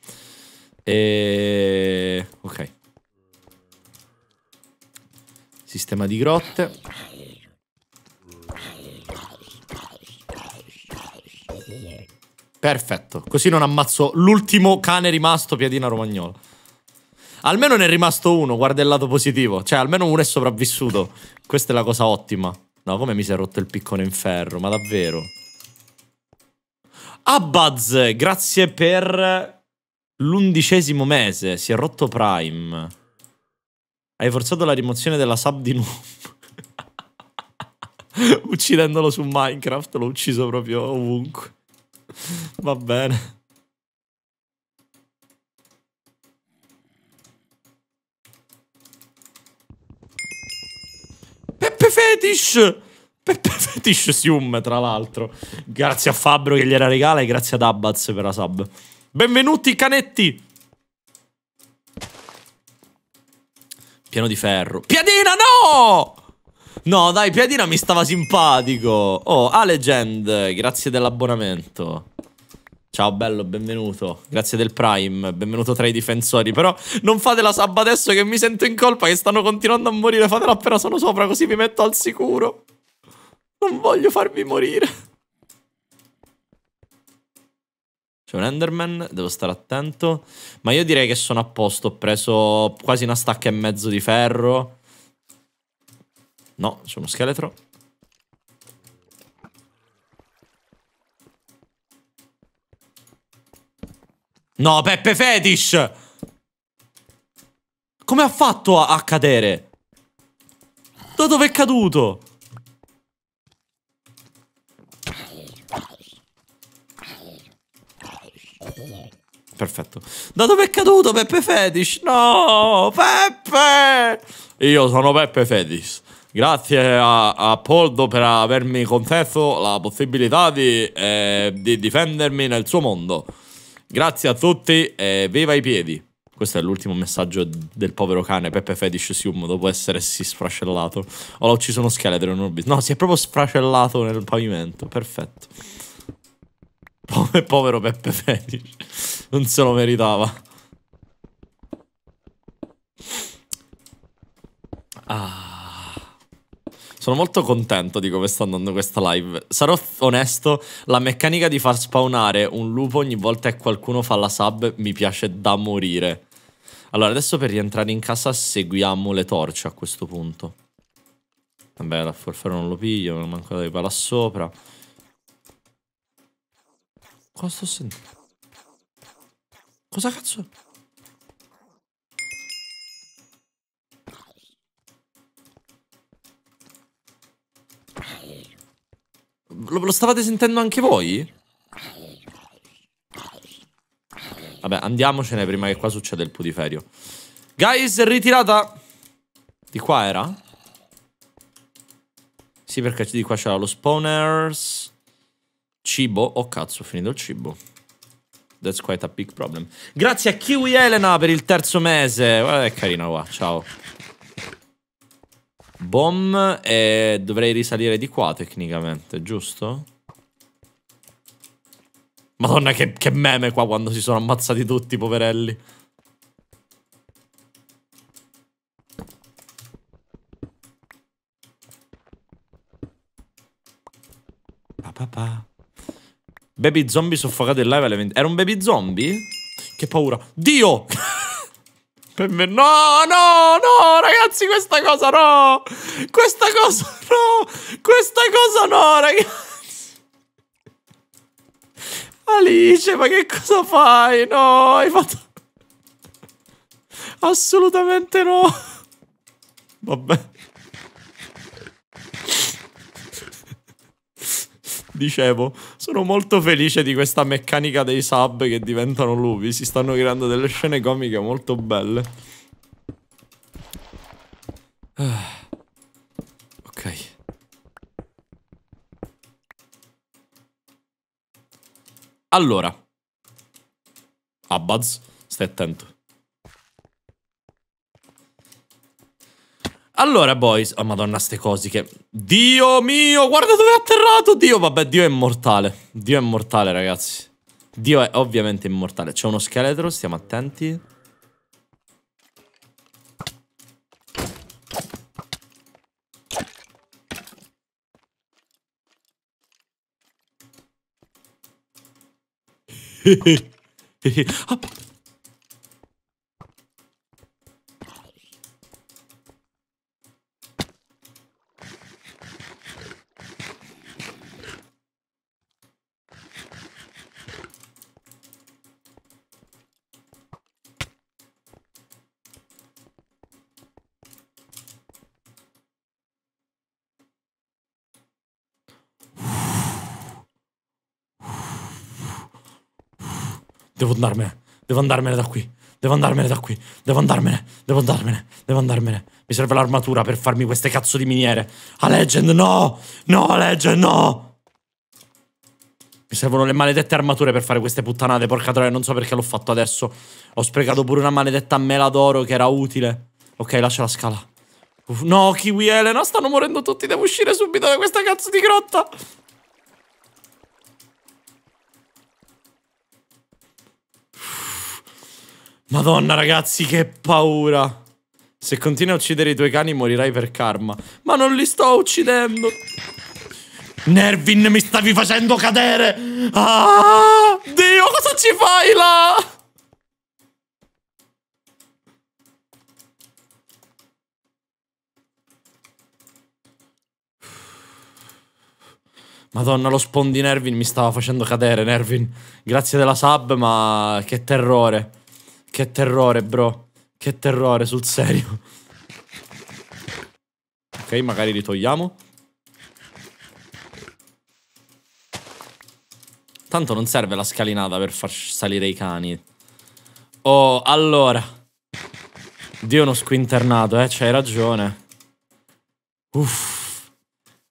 E... Ok. Sistema di grotte. Perfetto, così non ammazzo l'ultimo cane rimasto piadina romagnola. Almeno ne è rimasto uno, guarda il lato positivo. Cioè, almeno uno è sopravvissuto. Questa è la cosa ottima. No, come mi si è rotto il piccone in ferro, ma davvero? Abbaz, grazie per l'undicesimo mese. Si è rotto Prime. Hai forzato la rimozione della sub di nuovo. Uccidendolo su Minecraft, l'ho ucciso proprio ovunque. Va bene. Peppe Fetish! Per Fetish Sium, tra l'altro. Grazie a Fabbro che gliela regala e grazie ad Abbaz per la sub. Benvenuti canetti! Piano di ferro. Piadina, no! No, dai, Piadina mi stava simpatico. Oh, Legend, grazie dell'abbonamento. Ciao bello, benvenuto. Grazie del Prime, benvenuto tra i difensori. Però non fate la sub adesso che mi sento in colpa che stanno continuando a morire. Fatela appena sono sopra così vi metto al sicuro. Non voglio farvi morire. C'è un Enderman, devo stare attento. Ma io direi che sono a posto, ho preso quasi una stacca e mezzo di ferro. No, c'è uno scheletro. No, Peppe Fetish! Come ha fatto a, a cadere? Da dove è caduto? Perfetto. Da dove è caduto Peppe Fetish? No, Peppe! Io sono Peppe Fetish. Grazie a, a Poldo per avermi concesso la possibilità di, eh, di difendermi nel suo mondo. Grazie a tutti e viva i piedi. Questo è l'ultimo messaggio del povero cane Peppe Fetish Sium dopo essersi sfrascellato. l'ho ucciso uno scheletro in orbita. No, si è proprio sfrascellato nel pavimento. Perfetto. Povero Peppe Fetish. Non se lo meritava. Ah. Sono molto contento di come sta andando questa live. Sarò onesto, la meccanica di far spawnare un lupo ogni volta che qualcuno fa la sub mi piace da morire. Allora, adesso per rientrare in casa seguiamo le torce a questo punto. Vabbè, la forfera non lo piglio, non manco da là sopra. Cosa sto sentendo? Cosa cazzo? Lo, lo stavate sentendo anche voi? Vabbè, andiamocene prima che qua succeda il putiferio. Guys, ritirata! Di qua era? Sì, perché di qua c'era lo spawners. Cibo? Oh cazzo, ho finito il cibo. That's quite a big problem. Grazie a Kiwi Elena per il terzo mese. Guarda è carina qua, ciao. Bom e dovrei risalire di qua tecnicamente, giusto? Madonna che, che meme qua quando si sono ammazzati tutti, poverelli. Baby zombie soffocato in live alle 20. Era un baby zombie? Che paura. Dio! per me. No, no, no, ragazzi, questa cosa no! Questa cosa no! Questa cosa no, ragazzi! Alice, ma che cosa fai? No, hai fatto. Assolutamente no! Vabbè. dicevo, sono molto felice di questa meccanica dei sub che diventano lupi. Si stanno creando delle scene comiche molto belle. Ah, ok. Allora. Abbaz, ah, stai attento. Allora, boys. Oh, madonna, ste cose che... Dio mio, guarda dove è atterrato, Dio. Vabbè, Dio è immortale. Dio è immortale, ragazzi. Dio è ovviamente immortale. C'è uno scheletro, stiamo attenti. ah, Devo andarmene. Devo andarmene da qui. Devo andarmene da qui. Devo andarmene. Devo andarmene. Devo andarmene. Mi serve l'armatura per farmi queste cazzo di miniere. A Legend, no! No, a Legend, no! Mi servono le maledette armature per fare queste puttanate, porca troia, non so perché l'ho fatto adesso. Ho sprecato pure una maledetta mela d'oro che era utile. Ok, lascia la scala. Uf, no, kiwi e Elena stanno morendo tutti, devo uscire subito da questa cazzo di grotta. Madonna ragazzi, che paura. Se continui a uccidere i tuoi cani morirai per karma. Ma non li sto uccidendo. Nervin, mi stavi facendo cadere. Ah, Dio, cosa ci fai là? Madonna, lo spawn di Nervin mi stava facendo cadere, Nervin. Grazie della sub, ma che terrore. Che terrore, bro. Che terrore, sul serio. Ok, magari li togliamo. Tanto non serve la scalinata per far salire i cani. Oh, allora. Dio uno squinternato, eh, c'hai ragione. Uff.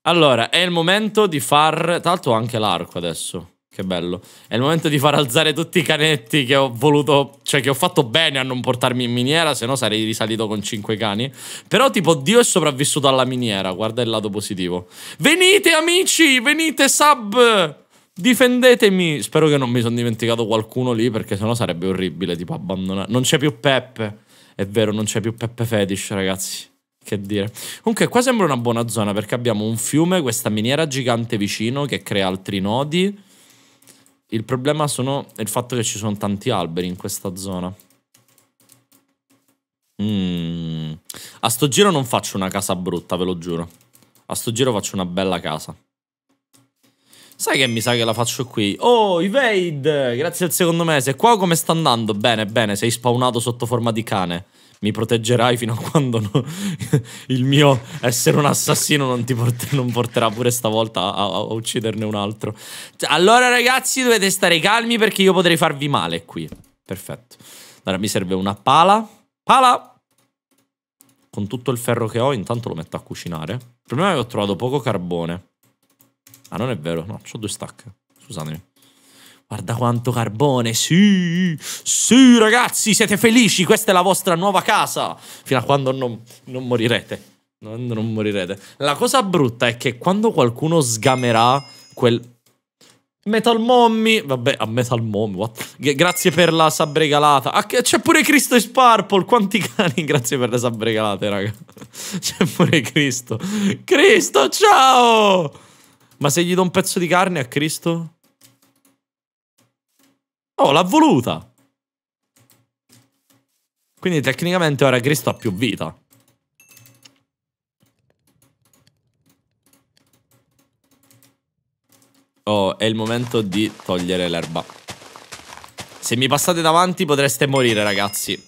Allora, è il momento di far... Tanto ho anche l'arco adesso. Che bello. È il momento di far alzare tutti i canetti che ho voluto, cioè che ho fatto bene a non portarmi in miniera, se no sarei risalito con cinque cani. Però tipo Dio è sopravvissuto alla miniera, guarda il lato positivo. Venite amici, venite sub! Difendetemi! Spero che non mi sono dimenticato qualcuno lì perché sennò sarebbe orribile tipo abbandonare. Non c'è più Peppe. È vero, non c'è più Peppe Fetish, ragazzi. Che dire. Comunque, qua sembra una buona zona perché abbiamo un fiume, questa miniera gigante vicino che crea altri nodi. Il problema sono il fatto che ci sono tanti alberi in questa zona. Mm. A sto giro non faccio una casa brutta, ve lo giuro. A sto giro faccio una bella casa. Sai che mi sa che la faccio qui? Oh, Evade! Grazie al secondo mese. Qua come sta andando? Bene, bene, sei spawnato sotto forma di cane mi proteggerai fino a quando non... il mio essere un assassino non ti porter... non porterà pure stavolta a, a ucciderne un altro. Cioè, allora ragazzi dovete stare calmi perché io potrei farvi male qui. Perfetto. Allora mi serve una pala. Pala! Con tutto il ferro che ho intanto lo metto a cucinare. Il problema è che ho trovato poco carbone. Ah non è vero, no, ho due stack. Scusatemi. Guarda quanto carbone, sì, sì ragazzi, siete felici, questa è la vostra nuova casa, fino a quando non, non morirete, non, non morirete. La cosa brutta è che quando qualcuno sgamerà quel... Metal Mommy, vabbè, a Metal Mommy, what? grazie per la sub regalata. Ah, c'è pure Cristo e Sparple, quanti cani, grazie per le sub regalate, raga. C'è pure Cristo. Cristo, ciao! Ma se gli do un pezzo di carne a Cristo? Oh, l'ha voluta! Quindi tecnicamente ora Cristo ha più vita. Oh, è il momento di togliere l'erba. Se mi passate davanti potreste morire, ragazzi.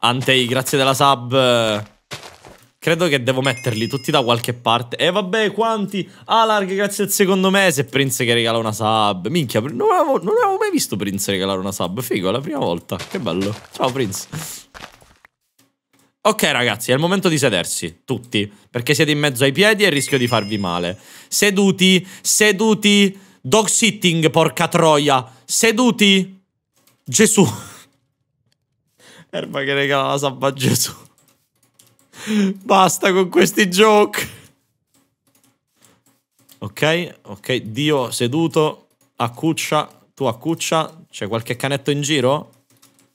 Antei, grazie della sub... Credo che devo metterli tutti da qualche parte. E vabbè, quanti? Ah, larghe, grazie al secondo mese. Prince che regala una sub. Minchia, non avevo, non avevo mai visto Prince regalare una sub. Figo, è la prima volta. Che bello. Ciao, Prince. Ok ragazzi, è il momento di sedersi, tutti, perché siete in mezzo ai piedi e rischio di farvi male. Seduti, seduti, dog sitting, porca troia, seduti. Gesù. Erba che regala la sub a Gesù. Basta con questi joke. Ok, ok, Dio seduto, accuccia, tu accuccia, c'è qualche canetto in giro?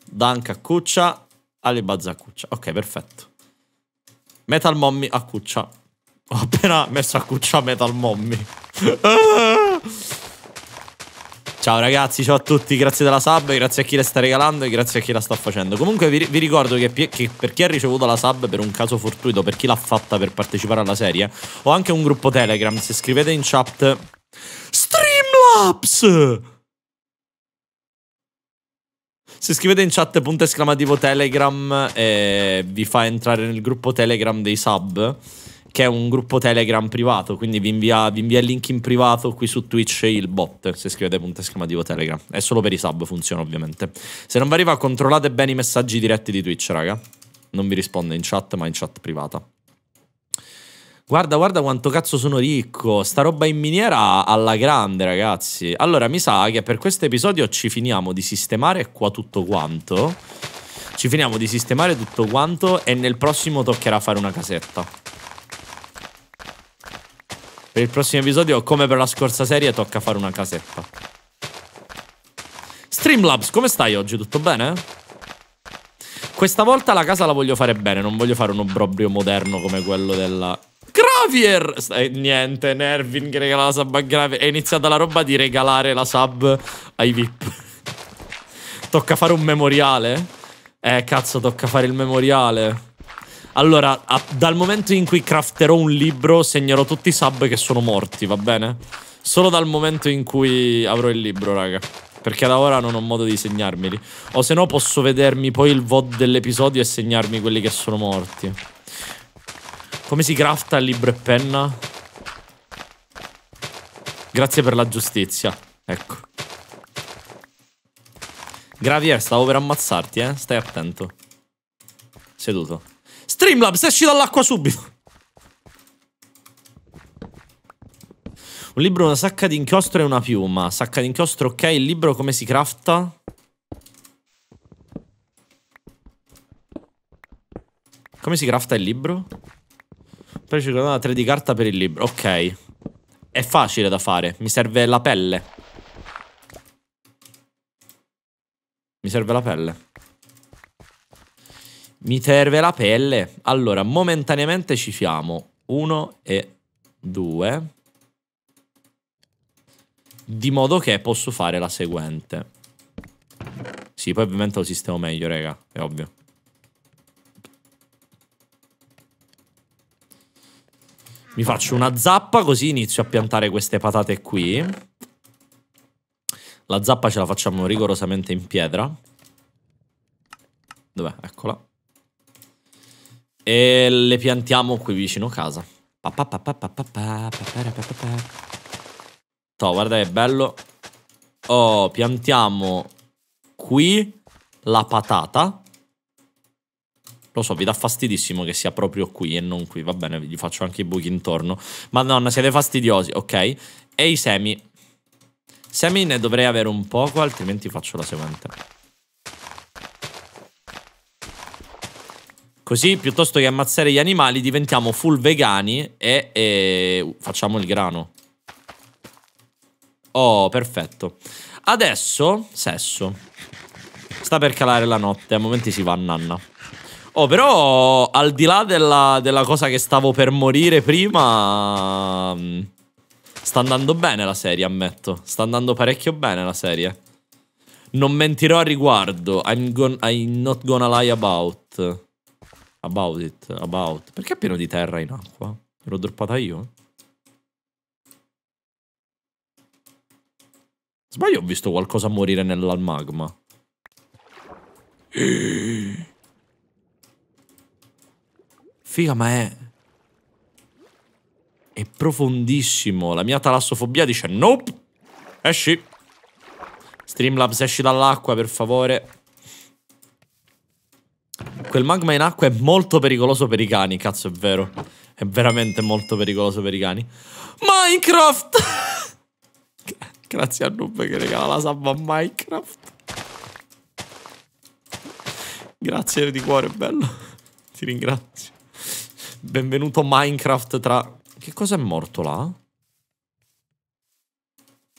Dunk accuccia, Alibazza accuccia, ok perfetto. Metal Mommy accuccia, ho appena messo accuccia Metal Mommy. Ciao ragazzi, ciao a tutti, grazie della sub, grazie a chi la sta regalando e grazie a chi la sta facendo. Comunque vi, vi ricordo che, che, per chi ha ricevuto la sub per un caso fortuito, per chi l'ha fatta per partecipare alla serie, ho anche un gruppo Telegram, se scrivete in chat Streamlabs! Se scrivete in chat punto esclamativo Telegram eh, vi fa entrare nel gruppo Telegram dei sub che è un gruppo Telegram privato, quindi vi invia, vi invia il link in privato qui su Twitch e il bot, se scrivete punto esclamativo Telegram. È solo per i sub, funziona ovviamente. Se non vi arriva controllate bene i messaggi diretti di Twitch, raga. Non vi risponde in chat, ma in chat privata. Guarda, guarda quanto cazzo sono ricco. Sta roba in miniera alla grande, ragazzi. Allora, mi sa che per questo episodio ci finiamo di sistemare qua tutto quanto. Ci finiamo di sistemare tutto quanto e nel prossimo toccherà fare una casetta. Per il prossimo episodio, come per la scorsa serie, tocca fare una casetta. Streamlabs, come stai oggi? Tutto bene? Questa volta la casa la voglio fare bene, non voglio fare un obbrobrio moderno come quello della... Gravier! Eh, niente, Nervin che regala la sub a Gravier. È iniziata la roba di regalare la sub ai VIP. tocca fare un memoriale? Eh, cazzo, tocca fare il memoriale. Allora, a, dal momento in cui crafterò un libro, segnerò tutti i sub che sono morti, va bene? Solo dal momento in cui avrò il libro, raga. Perché da ora non ho modo di segnarmeli. O se no posso vedermi poi il VOD dell'episodio e segnarmi quelli che sono morti. Come si crafta libro e penna? Grazie per la giustizia. Ecco. Gravier, stavo per ammazzarti, eh. Stai attento. Seduto. Streamlabs, esci dall'acqua subito. Un libro, una sacca di inchiostro e una piuma. Sacca di inchiostro, ok. Il libro come si crafta? Come si crafta il libro? Poi ci una 3 di carta per il libro. Ok. È facile da fare. Mi serve la pelle. Mi serve la pelle. Mi serve la pelle. Allora, momentaneamente ci fiamo. Uno e due. Di modo che posso fare la seguente. Sì, poi ovviamente lo sistemo meglio, raga. È ovvio. Mi faccio una zappa così inizio a piantare queste patate qui. La zappa ce la facciamo rigorosamente in pietra. Dov'è? Eccola. E le piantiamo qui vicino casa. Toh, guarda che bello. Oh, piantiamo qui la patata. Lo so, vi dà fastidissimo che sia proprio qui e non qui. Va bene, gli faccio anche i buchi intorno. Madonna, siete fastidiosi, ok? E i semi. Semi ne dovrei avere un poco, altrimenti faccio la seguente. Così piuttosto che ammazzare gli animali diventiamo full vegani e, e facciamo il grano. Oh, perfetto. Adesso, sesso. Sta per calare la notte, a momenti si va a nanna. Oh, però, al di là della, della cosa che stavo per morire prima... Mm, sta andando bene la serie, ammetto. Sta andando parecchio bene la serie. Non mentirò a riguardo. I'm, gonna, I'm not gonna lie about. About it, about. Perché è pieno di terra in acqua? L'ho droppata io? Sbaglio ho visto qualcosa morire nel magma. Figa, ma è... È profondissimo. La mia talassofobia dice nope. Esci. Streamlabs, esci dall'acqua, per favore quel magma in acqua è molto pericoloso per i cani, cazzo è vero. È veramente molto pericoloso per i cani. Minecraft! Grazie a Noob che regala la sabba a Minecraft. Grazie di cuore, bello. Ti ringrazio. Benvenuto Minecraft tra... Che cosa è morto là?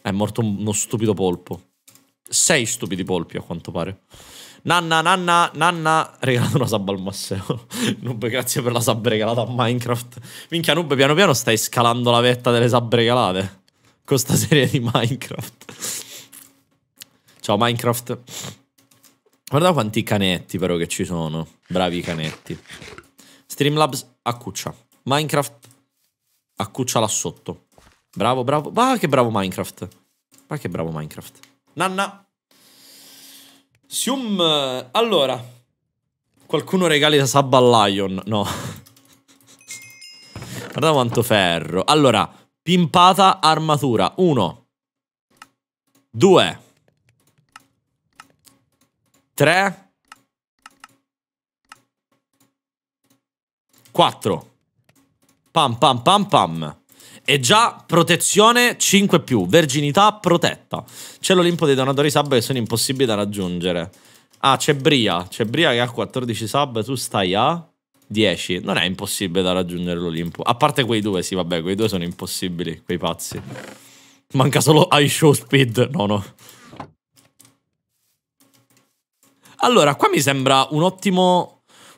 È morto uno stupido polpo. Sei stupidi polpi a quanto pare. Nanna, nanna, nanna, regalato una sub al Masseo. Nub, grazie per la sub regalata a Minecraft. Minchia, Nub, piano piano stai scalando la vetta delle sub regalate. Con sta serie di Minecraft. Ciao Minecraft. Guarda quanti canetti però che ci sono. Bravi canetti. Streamlabs accuccia. Minecraft accuccia là sotto. Bravo, bravo. Ma che bravo Minecraft. Ma che bravo Minecraft. Nanna. Sium, eh, allora, qualcuno regali la Sabba Lion, no. Guarda quanto ferro. Allora, pimpata armatura, Uno Due Tre Quattro Pam pam pam pam. E già protezione 5 più, verginità protetta. C'è l'Olimpo dei donatori sub che sono impossibili da raggiungere. Ah, c'è Bria. C'è Bria che ha 14 sub, tu stai a 10. Non è impossibile da raggiungere l'Olimpo. A parte quei due, sì, vabbè, quei due sono impossibili, quei pazzi. Manca solo high show speed. No, no. Allora, qua mi sembra un ottimo...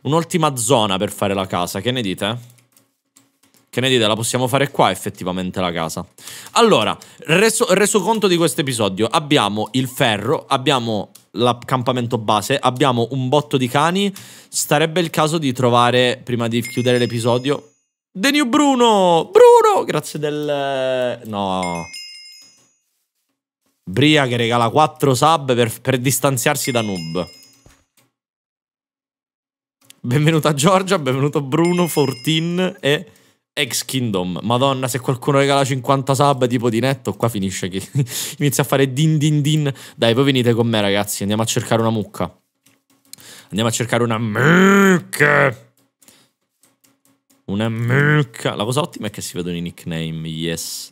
Un'ottima zona per fare la casa, che ne dite? Che ne dite, la possiamo fare qua effettivamente la casa? Allora, reso, reso conto di questo episodio, abbiamo il ferro, abbiamo l'accampamento base, abbiamo un botto di cani, starebbe il caso di trovare, prima di chiudere l'episodio, The New Bruno! Bruno! Grazie del... no... Bria che regala 4 sub per, per distanziarsi da Noob. Benvenuta Giorgia, benvenuto Bruno, Fortin e Ex Kingdom. Madonna, se qualcuno regala 50 sub tipo di netto, qua finisce che inizia a fare din din din. Dai, voi venite con me, ragazzi. Andiamo a cercare una mucca. Andiamo a cercare una mucca. Una mucca. La cosa ottima è che si vedono i nickname. Yes.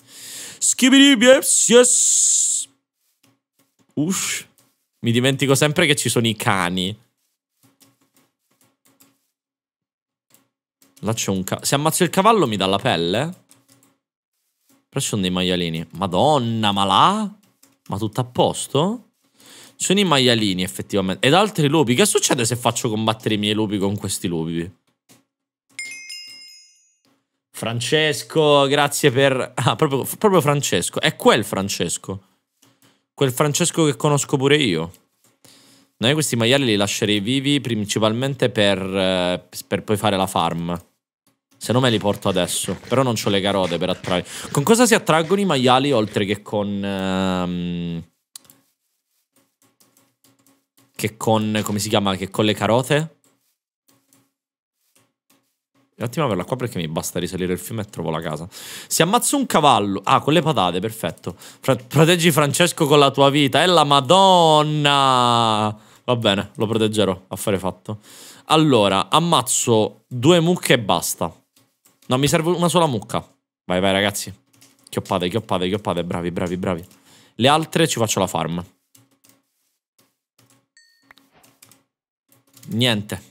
Skibidi, yes. Ush. Mi dimentico sempre che ci sono i cani. Là c'è un cavallo. Se ammazzo il cavallo mi dà la pelle? Però ci sono dei maialini. Madonna, ma là? Ma tutto a posto? sono i maialini effettivamente. Ed altri lupi. Che succede se faccio combattere i miei lupi con questi lupi? Francesco, grazie per... Ah, proprio, proprio Francesco. È quel Francesco. Quel Francesco che conosco pure io. Noi questi maiali li lascerei vivi principalmente per, eh, per poi fare la farm. Se no me li porto adesso. Però non ho le carote per attrarre. Con cosa si attraggono i maiali oltre che con... Ehm, che con... come si chiama? Che con le carote? Un attimo, per qua perché mi basta risalire il fiume e trovo la casa. Si ammazza un cavallo. Ah, con le patate, perfetto. Fra proteggi Francesco con la tua vita. È la Madonna. Va bene, lo proteggerò. Affare fatto. Allora, ammazzo due mucche e basta. No, mi serve una sola mucca. Vai, vai, ragazzi. Chioppate, chioppate, chioppate. Bravi, bravi, bravi. Le altre ci faccio la farm. Niente.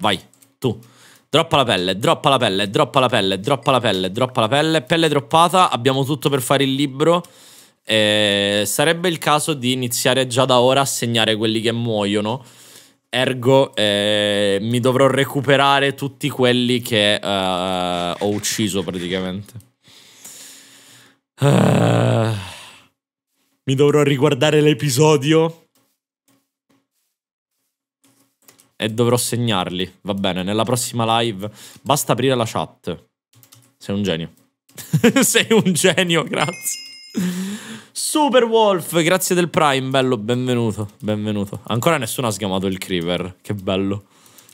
Vai, tu. Droppa la pelle, droppa la pelle, droppa la pelle, droppa la pelle, droppa la pelle. Pelle droppata, abbiamo tutto per fare il libro. Eh, sarebbe il caso di iniziare già da ora a segnare quelli che muoiono. Ergo, eh, mi dovrò recuperare tutti quelli che uh, ho ucciso praticamente. Uh, mi dovrò riguardare l'episodio. E dovrò segnarli. Va bene, nella prossima live. Basta aprire la chat. Sei un genio. Sei un genio, grazie. Super Wolf, grazie del Prime, bello, benvenuto, benvenuto. Ancora nessuno ha sgamato il Creeper, che bello,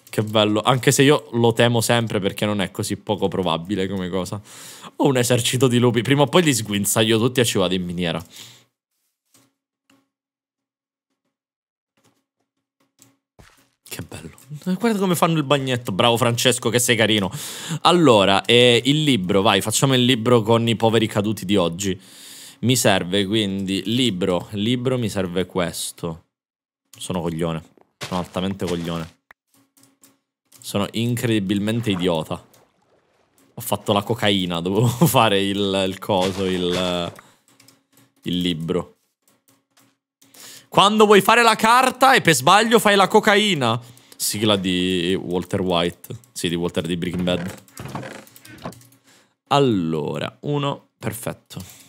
che bello. Anche se io lo temo sempre perché non è così poco probabile come cosa. Ho un esercito di lupi, prima o poi li sguinzaglio tutti e ci vado in miniera. Che bello. Eh, guarda come fanno il bagnetto. Bravo Francesco, che sei carino. Allora, eh, il libro, vai, facciamo il libro con i poveri caduti di oggi. Mi serve quindi libro, libro mi serve questo. Sono coglione, sono altamente coglione. Sono incredibilmente idiota. Ho fatto la cocaina, dovevo fare il, il coso, il, il libro. Quando vuoi fare la carta e per sbaglio fai la cocaina. Sigla di Walter White. Sì, di Walter di Breaking Bad. Allora, uno, perfetto.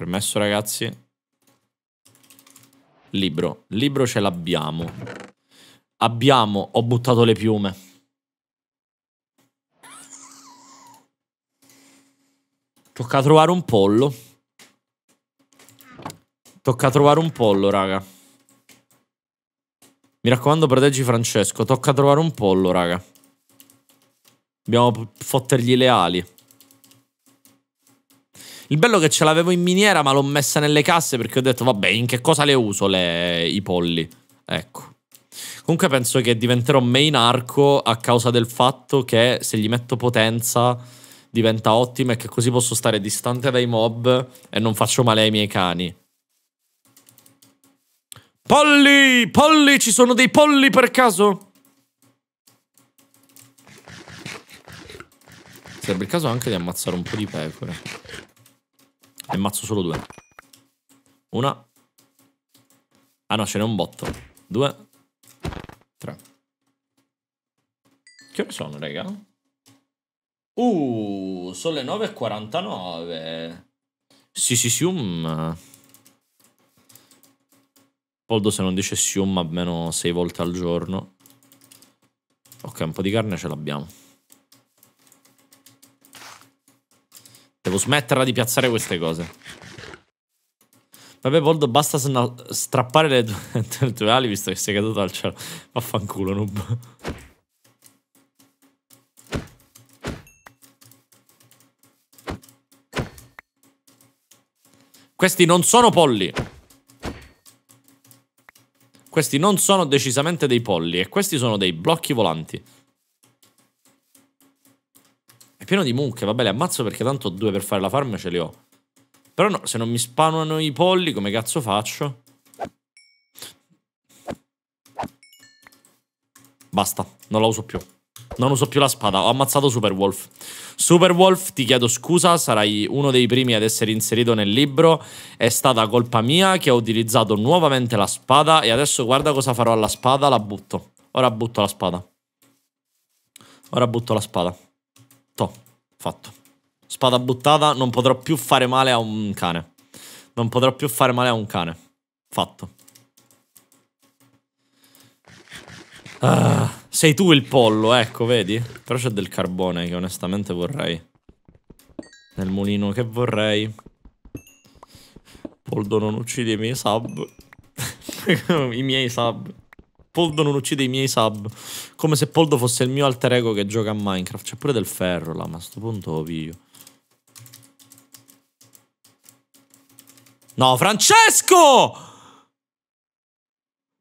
Permesso ragazzi. Libro. Libro ce l'abbiamo. Abbiamo, ho buttato le piume. Tocca trovare un pollo. Tocca trovare un pollo, raga. Mi raccomando, proteggi Francesco. Tocca trovare un pollo, raga. Dobbiamo fottergli le ali. Il bello è che ce l'avevo in miniera, ma l'ho messa nelle casse perché ho detto, vabbè, in che cosa le uso le... i polli? Ecco. Comunque penso che diventerò main arco a causa del fatto che se gli metto potenza diventa ottima e che così posso stare distante dai mob e non faccio male ai miei cani. Polli! Polli! Ci sono dei polli per caso? Sarebbe il caso anche di ammazzare un po' di pecore. Ne ammazzo solo due. Una. Ah no, ce n'è un botto. Due. Tre. Che ore sono, raga? Uh, sono le 9.49. Sì, sì, sium. Poldo se non dice sium almeno sei volte al giorno. Ok, un po' di carne ce l'abbiamo. Devo smetterla di piazzare queste cose. Vabbè, Boldo, basta strappare le tue, le tue ali visto che sei caduto dal cielo. Vaffanculo, noob. Questi non sono polli. Questi non sono decisamente dei polli e questi sono dei blocchi volanti pieno di mucche, vabbè, le ammazzo perché tanto ho due per fare la farm ce le ho. Però no, se non mi spanano i polli, come cazzo faccio? Basta, non la uso più. Non uso più la spada, ho ammazzato Superwolf. Superwolf, ti chiedo scusa, sarai uno dei primi ad essere inserito nel libro. È stata colpa mia che ho utilizzato nuovamente la spada e adesso guarda cosa farò alla spada, la butto. Ora butto la spada. Ora butto la spada. Toh, fatto. Spada buttata, non potrò più fare male a un cane. Non potrò più fare male a un cane. Fatto. Ah, sei tu il pollo, ecco, vedi? Però c'è del carbone che onestamente vorrei. Nel mulino che vorrei. Poldo non uccidimi i miei sub. I miei sub. Poldo non uccide i miei sub. Come se Poldo fosse il mio alter ego che gioca a Minecraft. C'è pure del ferro là, ma a sto punto lo piglio. No, Francesco!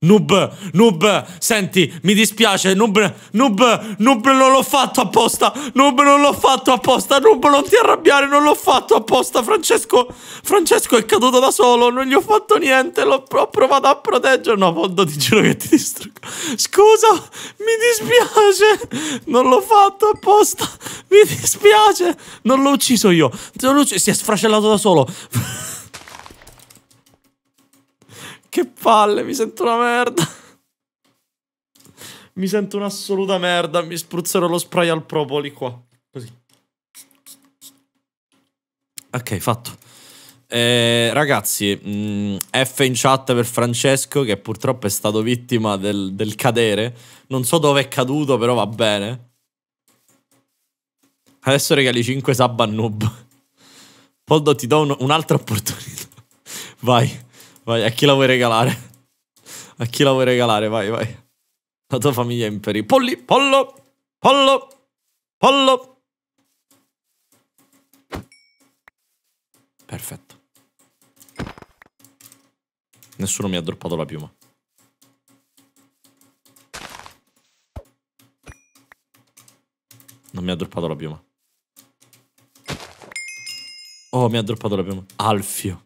Noob, noob, senti, mi dispiace, noob, noob, noob, non l'ho fatto apposta, noob, non l'ho fatto apposta, noob, non ti arrabbiare, non l'ho fatto apposta, Francesco, Francesco è caduto da solo, non gli ho fatto niente, l'ho provato a proteggere, no, Fondo, ti giuro che ti distruggo, scusa, mi dispiace, non l'ho fatto apposta, mi dispiace, non l'ho ucciso io, non l'ho ucciso, si è sfracellato da solo, che palle, mi sento una merda. mi sento un'assoluta merda. Mi spruzzerò lo spray al propoli qua. Così. Ok, fatto. Eh, ragazzi, mh, mm, F in chat per Francesco che purtroppo è stato vittima del, del cadere. Non so dove è caduto, però va bene. Adesso regali 5 sub a noob. Poldo ti do un'altra opportunità. Vai. Vai, a chi la vuoi regalare? A chi la vuoi regalare? Vai, vai. La tua famiglia è in pericolo. Polli, pollo, pollo, pollo. Perfetto. Nessuno mi ha droppato la piuma. Non mi ha droppato la piuma. Oh, mi ha droppato la piuma. Alfio.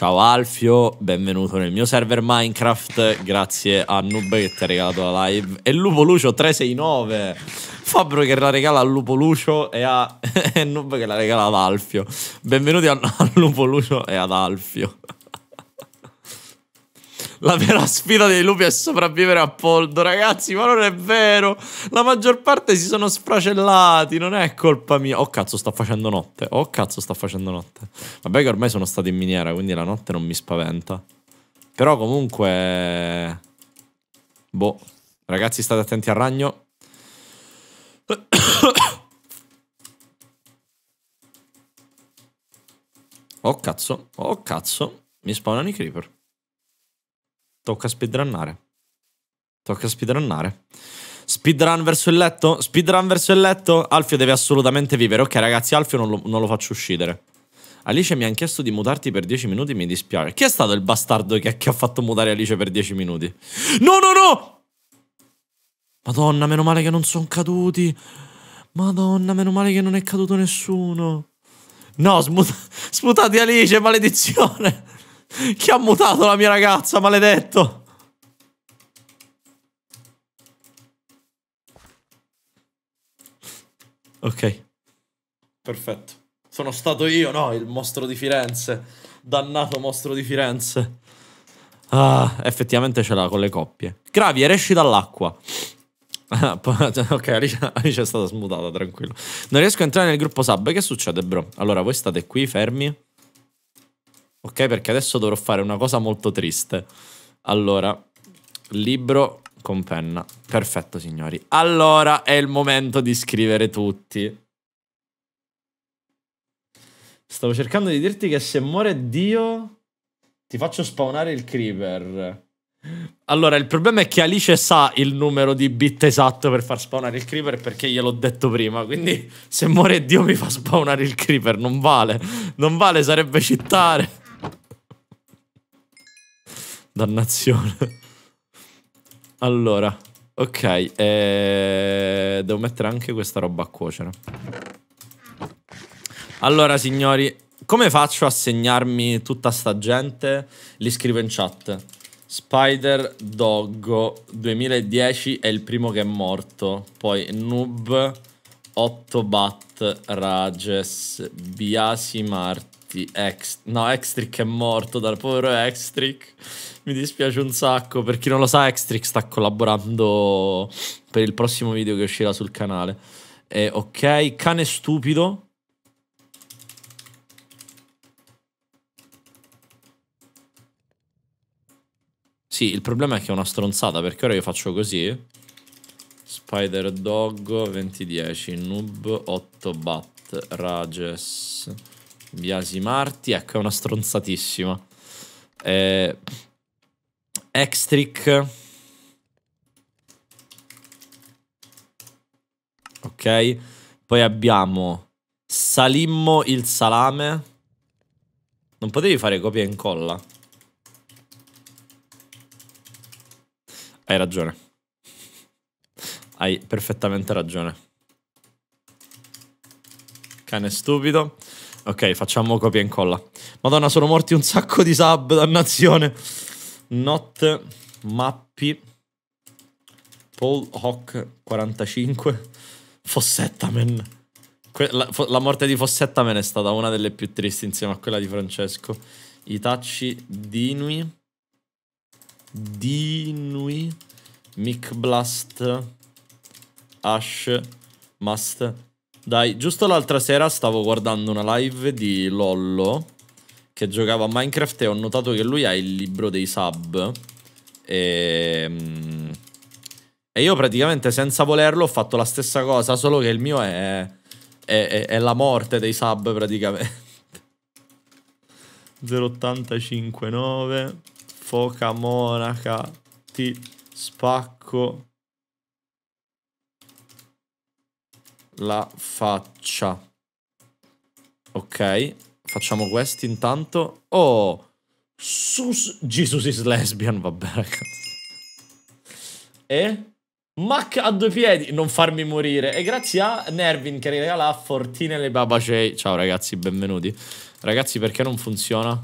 Ciao Alfio, benvenuto nel mio server Minecraft, grazie a Noob che ti ha regalato la live. E Lupo Lucio 369, Fabro che la regala a Lupo Lucio e a e Noob che la regala ad Alfio. Benvenuti a, a Lupo Lucio e ad Alfio. La vera sfida dei lupi è sopravvivere a Poldo, ragazzi, ma non è vero. La maggior parte si sono sfracellati, non è colpa mia. Oh cazzo, sta facendo notte. Oh cazzo, sta facendo notte. Vabbè che ormai sono stato in miniera, quindi la notte non mi spaventa. Però comunque... Boh. Ragazzi, state attenti al ragno. Oh cazzo, oh cazzo, mi spawnano i creeper. Tocca speedrunnare. Tocca speedrunnare. Speedrun verso il letto? Speedrun verso il letto? Alfio deve assolutamente vivere. Ok, ragazzi, Alfio non lo, non lo faccio uscire. Alice mi ha chiesto di mutarti per 10 minuti, mi dispiace. Chi è stato il bastardo che, che ha fatto mutare Alice per 10 minuti? No, no, no! Madonna, meno male che non sono caduti. Madonna, meno male che non è caduto nessuno. No, smuta smutati Alice, maledizione! Chi ha mutato la mia ragazza, maledetto? Ok. Perfetto. Sono stato io, no? Il mostro di Firenze. Dannato mostro di Firenze. Ah, effettivamente ce l'ha con le coppie. Gravi, esci dall'acqua. ok, Alice, Alice è stata smutata, tranquillo. Non riesco a entrare nel gruppo sub. Che succede, bro? Allora, voi state qui, fermi. Ok, perché adesso dovrò fare una cosa molto triste. Allora, libro con penna. Perfetto, signori. Allora è il momento di scrivere tutti. Stavo cercando di dirti che se muore Dio ti faccio spawnare il creeper. Allora, il problema è che Alice sa il numero di bit esatto per far spawnare il creeper perché gliel'ho detto prima, quindi se muore Dio mi fa spawnare il creeper, non vale, non vale, sarebbe cittare. Dannazione. allora, ok. Eh, devo mettere anche questa roba a cuocere. Allora, signori, come faccio a segnarmi tutta sta gente? Li scrivo in chat. Spider Doggo 2010 è il primo che è morto. Poi Noob, 8 Bat, Rages, Biasi Mart questi ex... No, Extric è morto dal povero Extric. Mi dispiace un sacco. Per chi non lo sa, Extric sta collaborando per il prossimo video che uscirà sul canale. E, ok, cane stupido. Sì, il problema è che è una stronzata, perché ora io faccio così. Spider Dog 2010, Noob 8 Bat, Rages Biasi Marti, ecco, è una stronzatissima. Eh, Extric. Ok. Poi abbiamo Salimmo il salame. Non potevi fare copia e incolla? Hai ragione. Hai perfettamente ragione. Cane stupido. Ok, facciamo copia e incolla. Madonna, sono morti un sacco di sub, dannazione. Not Mappi Paul Hawk 45 Fossettamen. Que la, la, morte di Fossettamen è stata una delle più tristi insieme a quella di Francesco. Itachi Dinui Dinui Mick Blast Ash Must dai, giusto l'altra sera stavo guardando una live di Lollo che giocava a Minecraft e ho notato che lui ha il libro dei sub. E... Ehm, e io praticamente senza volerlo ho fatto la stessa cosa, solo che il mio è, è, è, è la morte dei sub praticamente. 085.9 Foca Monaca Ti Spacco la faccia. Ok, facciamo questo intanto. Oh, Sus Jesus is lesbian, vabbè ragazzi. E? Mac a due piedi, non farmi morire. E grazie a Nervin che regala Fortine le babacei. Ciao ragazzi, benvenuti. Ragazzi, perché non funziona?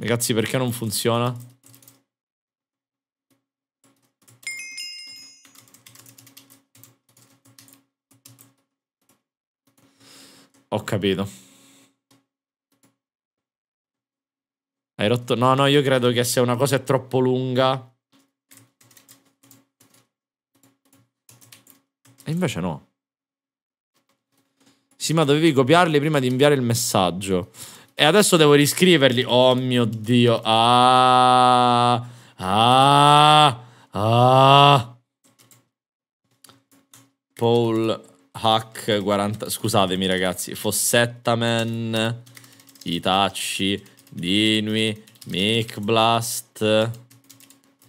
Ragazzi, perché non funziona? Ho capito. Hai rotto... No, no, io credo che se una cosa è troppo lunga... E invece no. Sì, ma dovevi copiarli prima di inviare il messaggio. E adesso devo riscriverli. Oh mio Dio. Ah. Ah. Ah. Paul Hack 40... Scusatemi ragazzi, Fossettaman, Itachi, Dinui, Mick Blast,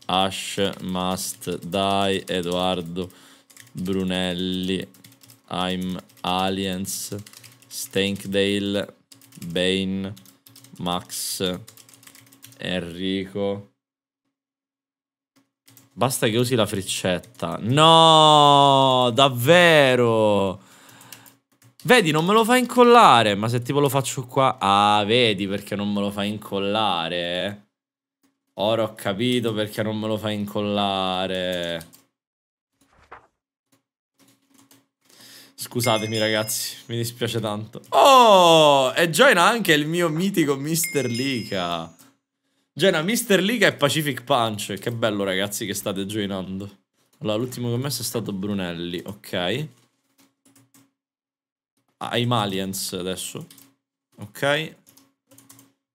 Ash Must Dai. Edoardo, Brunelli, I'm Aliens, Stankdale, Bane, Max, Enrico, Basta che usi la freccetta. No, davvero. Vedi, non me lo fa incollare. Ma se tipo lo faccio qua... Ah, vedi perché non me lo fa incollare. Ora ho capito perché non me lo fa incollare. Scusatemi ragazzi, mi dispiace tanto. Oh, e join anche il mio mitico Mr. Lika. Gena, Mister Liga e Pacific Punch. Che bello, ragazzi, che state joinando. Allora, l'ultimo commesso è stato Brunelli, ok. Ah, I'm Aliens adesso. Ok.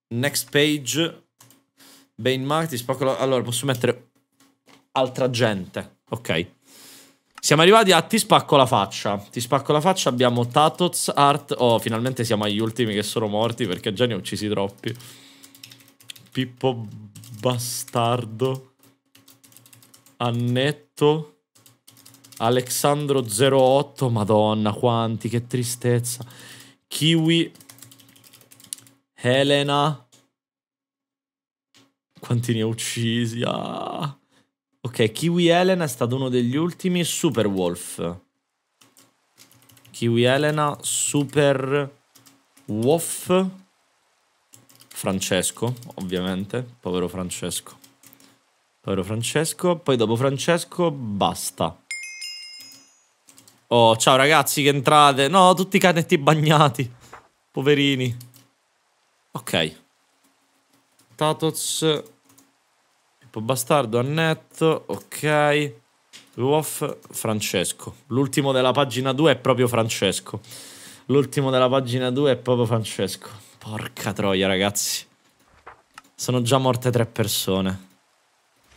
Next page. Bane Mark, ti spacco la... Allora, posso mettere altra gente. Ok. Siamo arrivati a ti spacco la faccia. Ti spacco la faccia, abbiamo Tatoz, Art... Oh, finalmente siamo agli ultimi che sono morti perché già ne ho uccisi troppi. Pippo Bastardo, Annetto, Alexandro 08, madonna quanti, che tristezza, Kiwi, Elena quanti ne ha uccisi, ah. Ok, Kiwi Helena è stato uno degli ultimi, Super Wolf. Kiwi Elena, Super Wolf. Francesco, ovviamente, povero Francesco. Povero Francesco, poi dopo Francesco basta. Oh, ciao ragazzi che entrate. No, tutti i canetti bagnati. Poverini. Ok. Tatoz. Pippo Bastardo, Annetto. Ok. Wolf, Francesco. L'ultimo della pagina 2 è proprio Francesco. L'ultimo della pagina 2 è proprio Francesco. Porca troia, ragazzi. Sono già morte tre persone.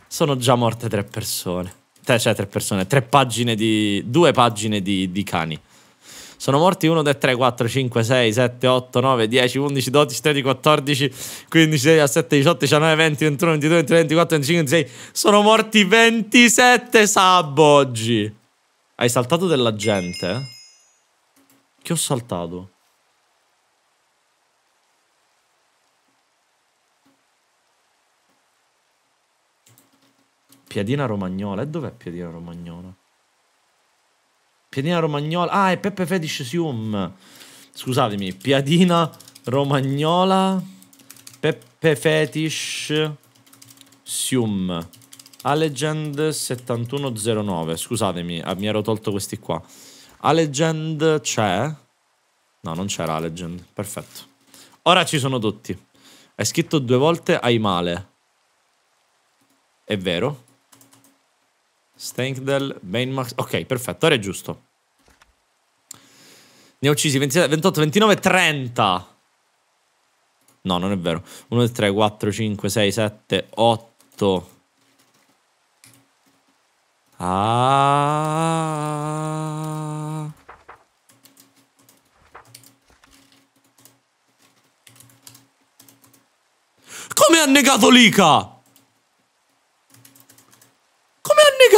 Sono già morte tre persone. Te, cioè, tre persone. Tre pagine di... Due pagine di, di cani. Sono morti 1, 2, 3, 4, 5, 6, 7, 8, 9, 10, 11, 12, 13, 14, 15, 16, 17, 18, 19, 20, 21, 22, 23, 24, 25, 26. Sono morti 27 sub oggi. Hai saltato della gente? Eh? Che ho saltato? Piadina Romagnola. E dov'è Piadina Romagnola? Piadina Romagnola. Ah, è Peppe Fetish Sium. Scusatemi, Piadina Romagnola. Peppe Fetish Sium. A Legend 7109. Scusatemi, eh, mi ero tolto questi qua. A Legend c'è? No, non c'era A Legend, Perfetto. Ora ci sono tutti. Hai scritto due volte hai male. È vero? Stankdell, Mainmax. Ok, perfetto, era giusto. Ne ho uccisi 27, 28, 29, 30. No, non è vero. 1, 2, 3, 4, 5, 6, 7, 8. Ah. Come ha negato Lica?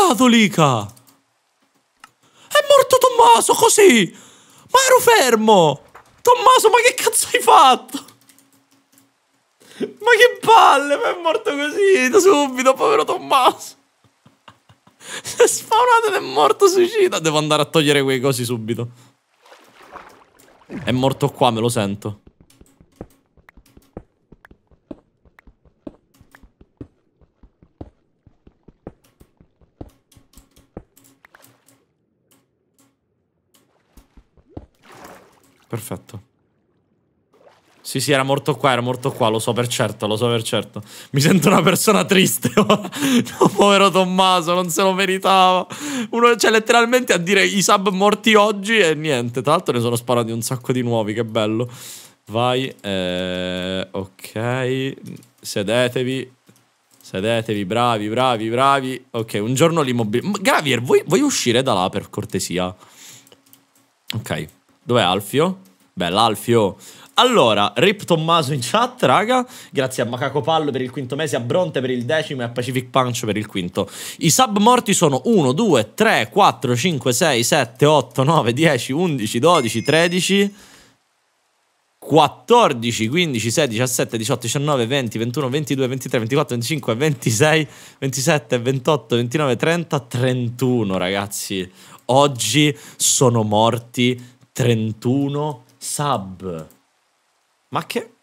piccato, Lica! È morto Tommaso, così! Ma ero fermo! Tommaso, ma che cazzo hai fatto? Ma che palle, ma è morto così, da subito, povero Tommaso! Si è spawnato ed è morto suicida. Devo andare a togliere quei cosi subito. È morto qua, me lo sento. Perfetto. Sì, sì, era morto qua, era morto qua, lo so per certo, lo so per certo. Mi sento una persona triste ora. No, povero Tommaso, non se lo meritava. Uno, cioè, letteralmente a dire i sub morti oggi e niente. Tra l'altro ne sono sparati un sacco di nuovi, che bello. Vai, eh, ok, sedetevi. Sedetevi, bravi, bravi, bravi. Ok, un giorno l'immobiliare. Gravier, vuoi, vuoi uscire da là per cortesia? Ok. Dov'è Alfio? Bella Alfio. Allora, Rip Tommaso in chat, raga. Grazie a Macaco Pallo per il quinto mese, a Bronte per il decimo e a Pacific Punch per il quinto. I sub morti sono 1, 2, 3, 4, 5, 6, 7, 8, 9, 10, 11, 12, 13. 14, 15, 16, 17, 18, 19, 20, 21, 22, 23, 24, 25, 26, 27, 28, 29, 30, 31 ragazzi. Oggi sono morti 31 sub. Ma che...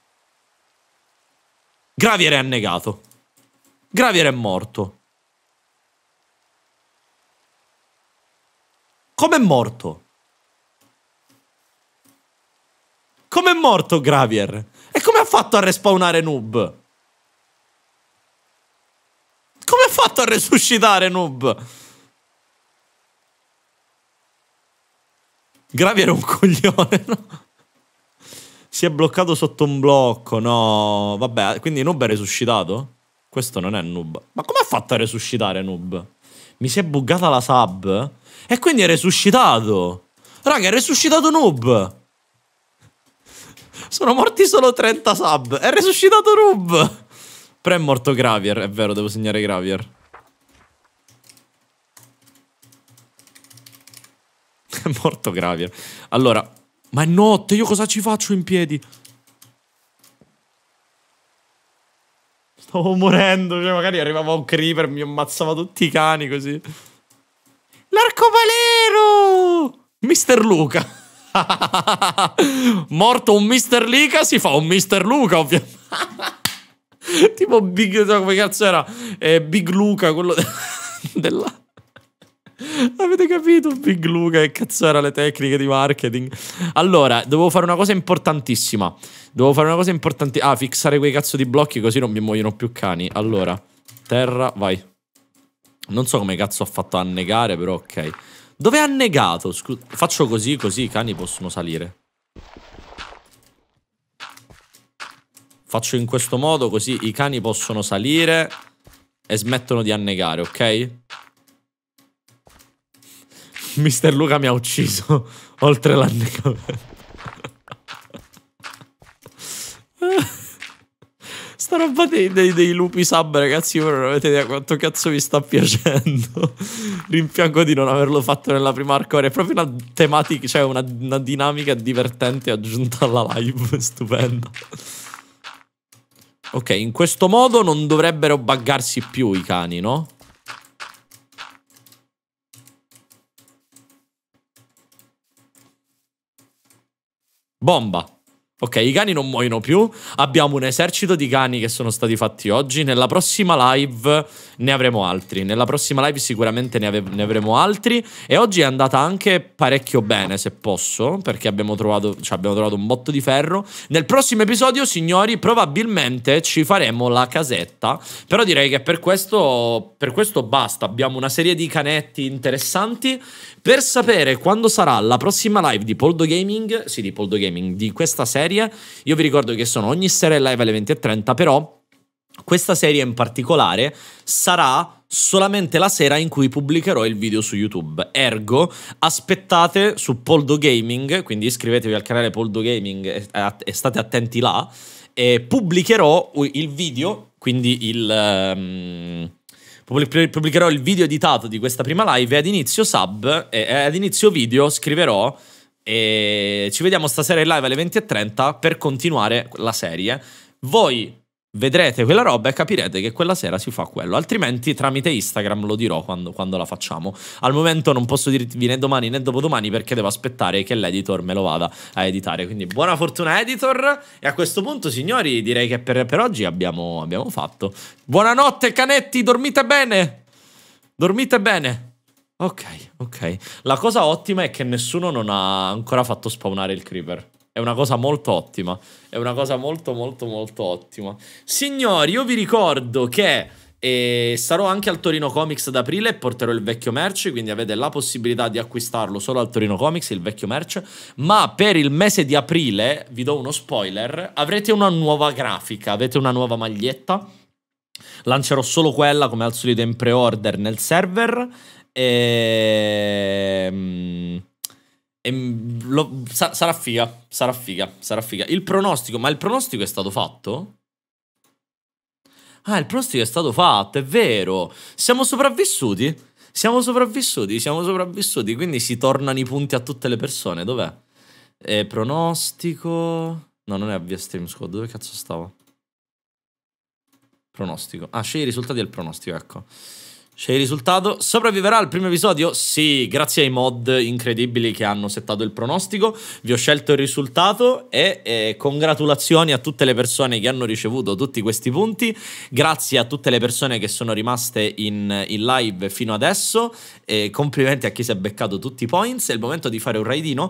Gravier è annegato. Gravier è morto. Com'è morto? Com'è morto Gravier? E come ha fatto a respawnare Noob? Come ha fatto a resuscitare Noob? Gravi era un coglione, no? Si è bloccato sotto un blocco, no? Vabbè, quindi Noob è resuscitato? Questo non è Noob. Ma come ha fatto a resuscitare Noob? Mi si è buggata la sub? E quindi è resuscitato! Raga, è resuscitato Noob! Sono morti solo 30 sub! È resuscitato Noob! Però è morto Gravier, è vero, devo segnare Gravier. È morto Gravier. Allora, ma è notte, io cosa ci faccio in piedi? Stavo morendo, cioè magari arrivava un creeper, mi ammazzava tutti i cani così. L'arcobaleno! Mister Luca. Morto un Mister Luca si fa un Mister Luca, ovviamente. tipo Big, cioè, come cazzo era? Eh, Big Luca, quello della... Avete capito? Big Luca, che cazzo era le tecniche di marketing? Allora, devo fare una cosa importantissima. Devo fare una cosa importantissima. Ah, fissare quei cazzo di blocchi così non mi muoiono più cani. Allora, terra, vai. Non so come cazzo ha fatto a annegare, però ok. Dove ha annegato? Scusa, faccio così, così i cani possono salire. Faccio in questo modo, così i cani possono salire e smettono di annegare, ok? Mister Luca mi ha ucciso oltre l'anno. Sta roba dei, dei, dei, lupi sub, ragazzi, voi non avete idea quanto cazzo vi sta piacendo. Rimpiango di non averlo fatto nella prima arcore. È proprio una tematica, cioè una, una dinamica divertente aggiunta alla live, stupenda. Ok, in questo modo non dovrebbero buggarsi più i cani, no? Bomba. Ok, i cani non muoiono più. Abbiamo un esercito di cani che sono stati fatti oggi. Nella prossima live ne avremo altri. Nella prossima live sicuramente ne, ne, avremo altri. E oggi è andata anche parecchio bene, se posso, perché abbiamo trovato, cioè abbiamo trovato un botto di ferro. Nel prossimo episodio, signori, probabilmente ci faremo la casetta. Però direi che per questo, per questo basta. Abbiamo una serie di canetti interessanti. Per sapere quando sarà la prossima live di Poldo Gaming, sì di Poldo Gaming, di questa serie, io vi ricordo che sono ogni sera in live alle 20.30, però questa serie in particolare sarà solamente la sera in cui pubblicherò il video su YouTube. Ergo, aspettate su Poldo Gaming, quindi iscrivetevi al canale Poldo Gaming e state attenti là, e pubblicherò il video, quindi il... Um, Pubblicherò il video editato di questa prima live e ad inizio sub, e ad inizio video scriverò e ci vediamo stasera in live alle 20.30 per continuare la serie. Voi vedrete quella roba e capirete che quella sera si fa quello. Altrimenti tramite Instagram lo dirò quando, quando, la facciamo. Al momento non posso dirvi né domani né dopodomani perché devo aspettare che l'editor me lo vada a editare. Quindi buona fortuna editor. E a questo punto, signori, direi che per, per oggi abbiamo, abbiamo fatto. Buonanotte canetti, dormite bene. Dormite bene. Ok, ok. La cosa ottima è che nessuno non ha ancora fatto spawnare il creeper. È una cosa molto ottima. È una cosa molto, molto, molto ottima. Signori, io vi ricordo che e eh, sarò anche al Torino Comics ad aprile e porterò il vecchio merch quindi avete la possibilità di acquistarlo solo al Torino Comics il vecchio merch ma per il mese di aprile vi do uno spoiler avrete una nuova grafica avete una nuova maglietta lancerò solo quella come al solito in pre-order nel server Ehm. E mm, lo, sa, sarà figa, sarà figa, sarà figa. Il pronostico, ma il pronostico è stato fatto? Ah, il pronostico è stato fatto, è vero. Siamo sopravvissuti? Siamo sopravvissuti, siamo sopravvissuti, quindi si tornano i punti a tutte le persone, dov'è? Eh, pronostico... No, non è avvia stream squad, dove cazzo stavo? Pronostico. Ah, scegli i risultati del pronostico, ecco. C'è il risultato. Sopravviverà al primo episodio? Sì, grazie ai mod incredibili che hanno settato il pronostico. Vi ho scelto il risultato e eh, congratulazioni a tutte le persone che hanno ricevuto tutti questi punti. Grazie a tutte le persone che sono rimaste in, in live fino adesso. E complimenti a chi si è beccato tutti i points. È il momento di fare un raidino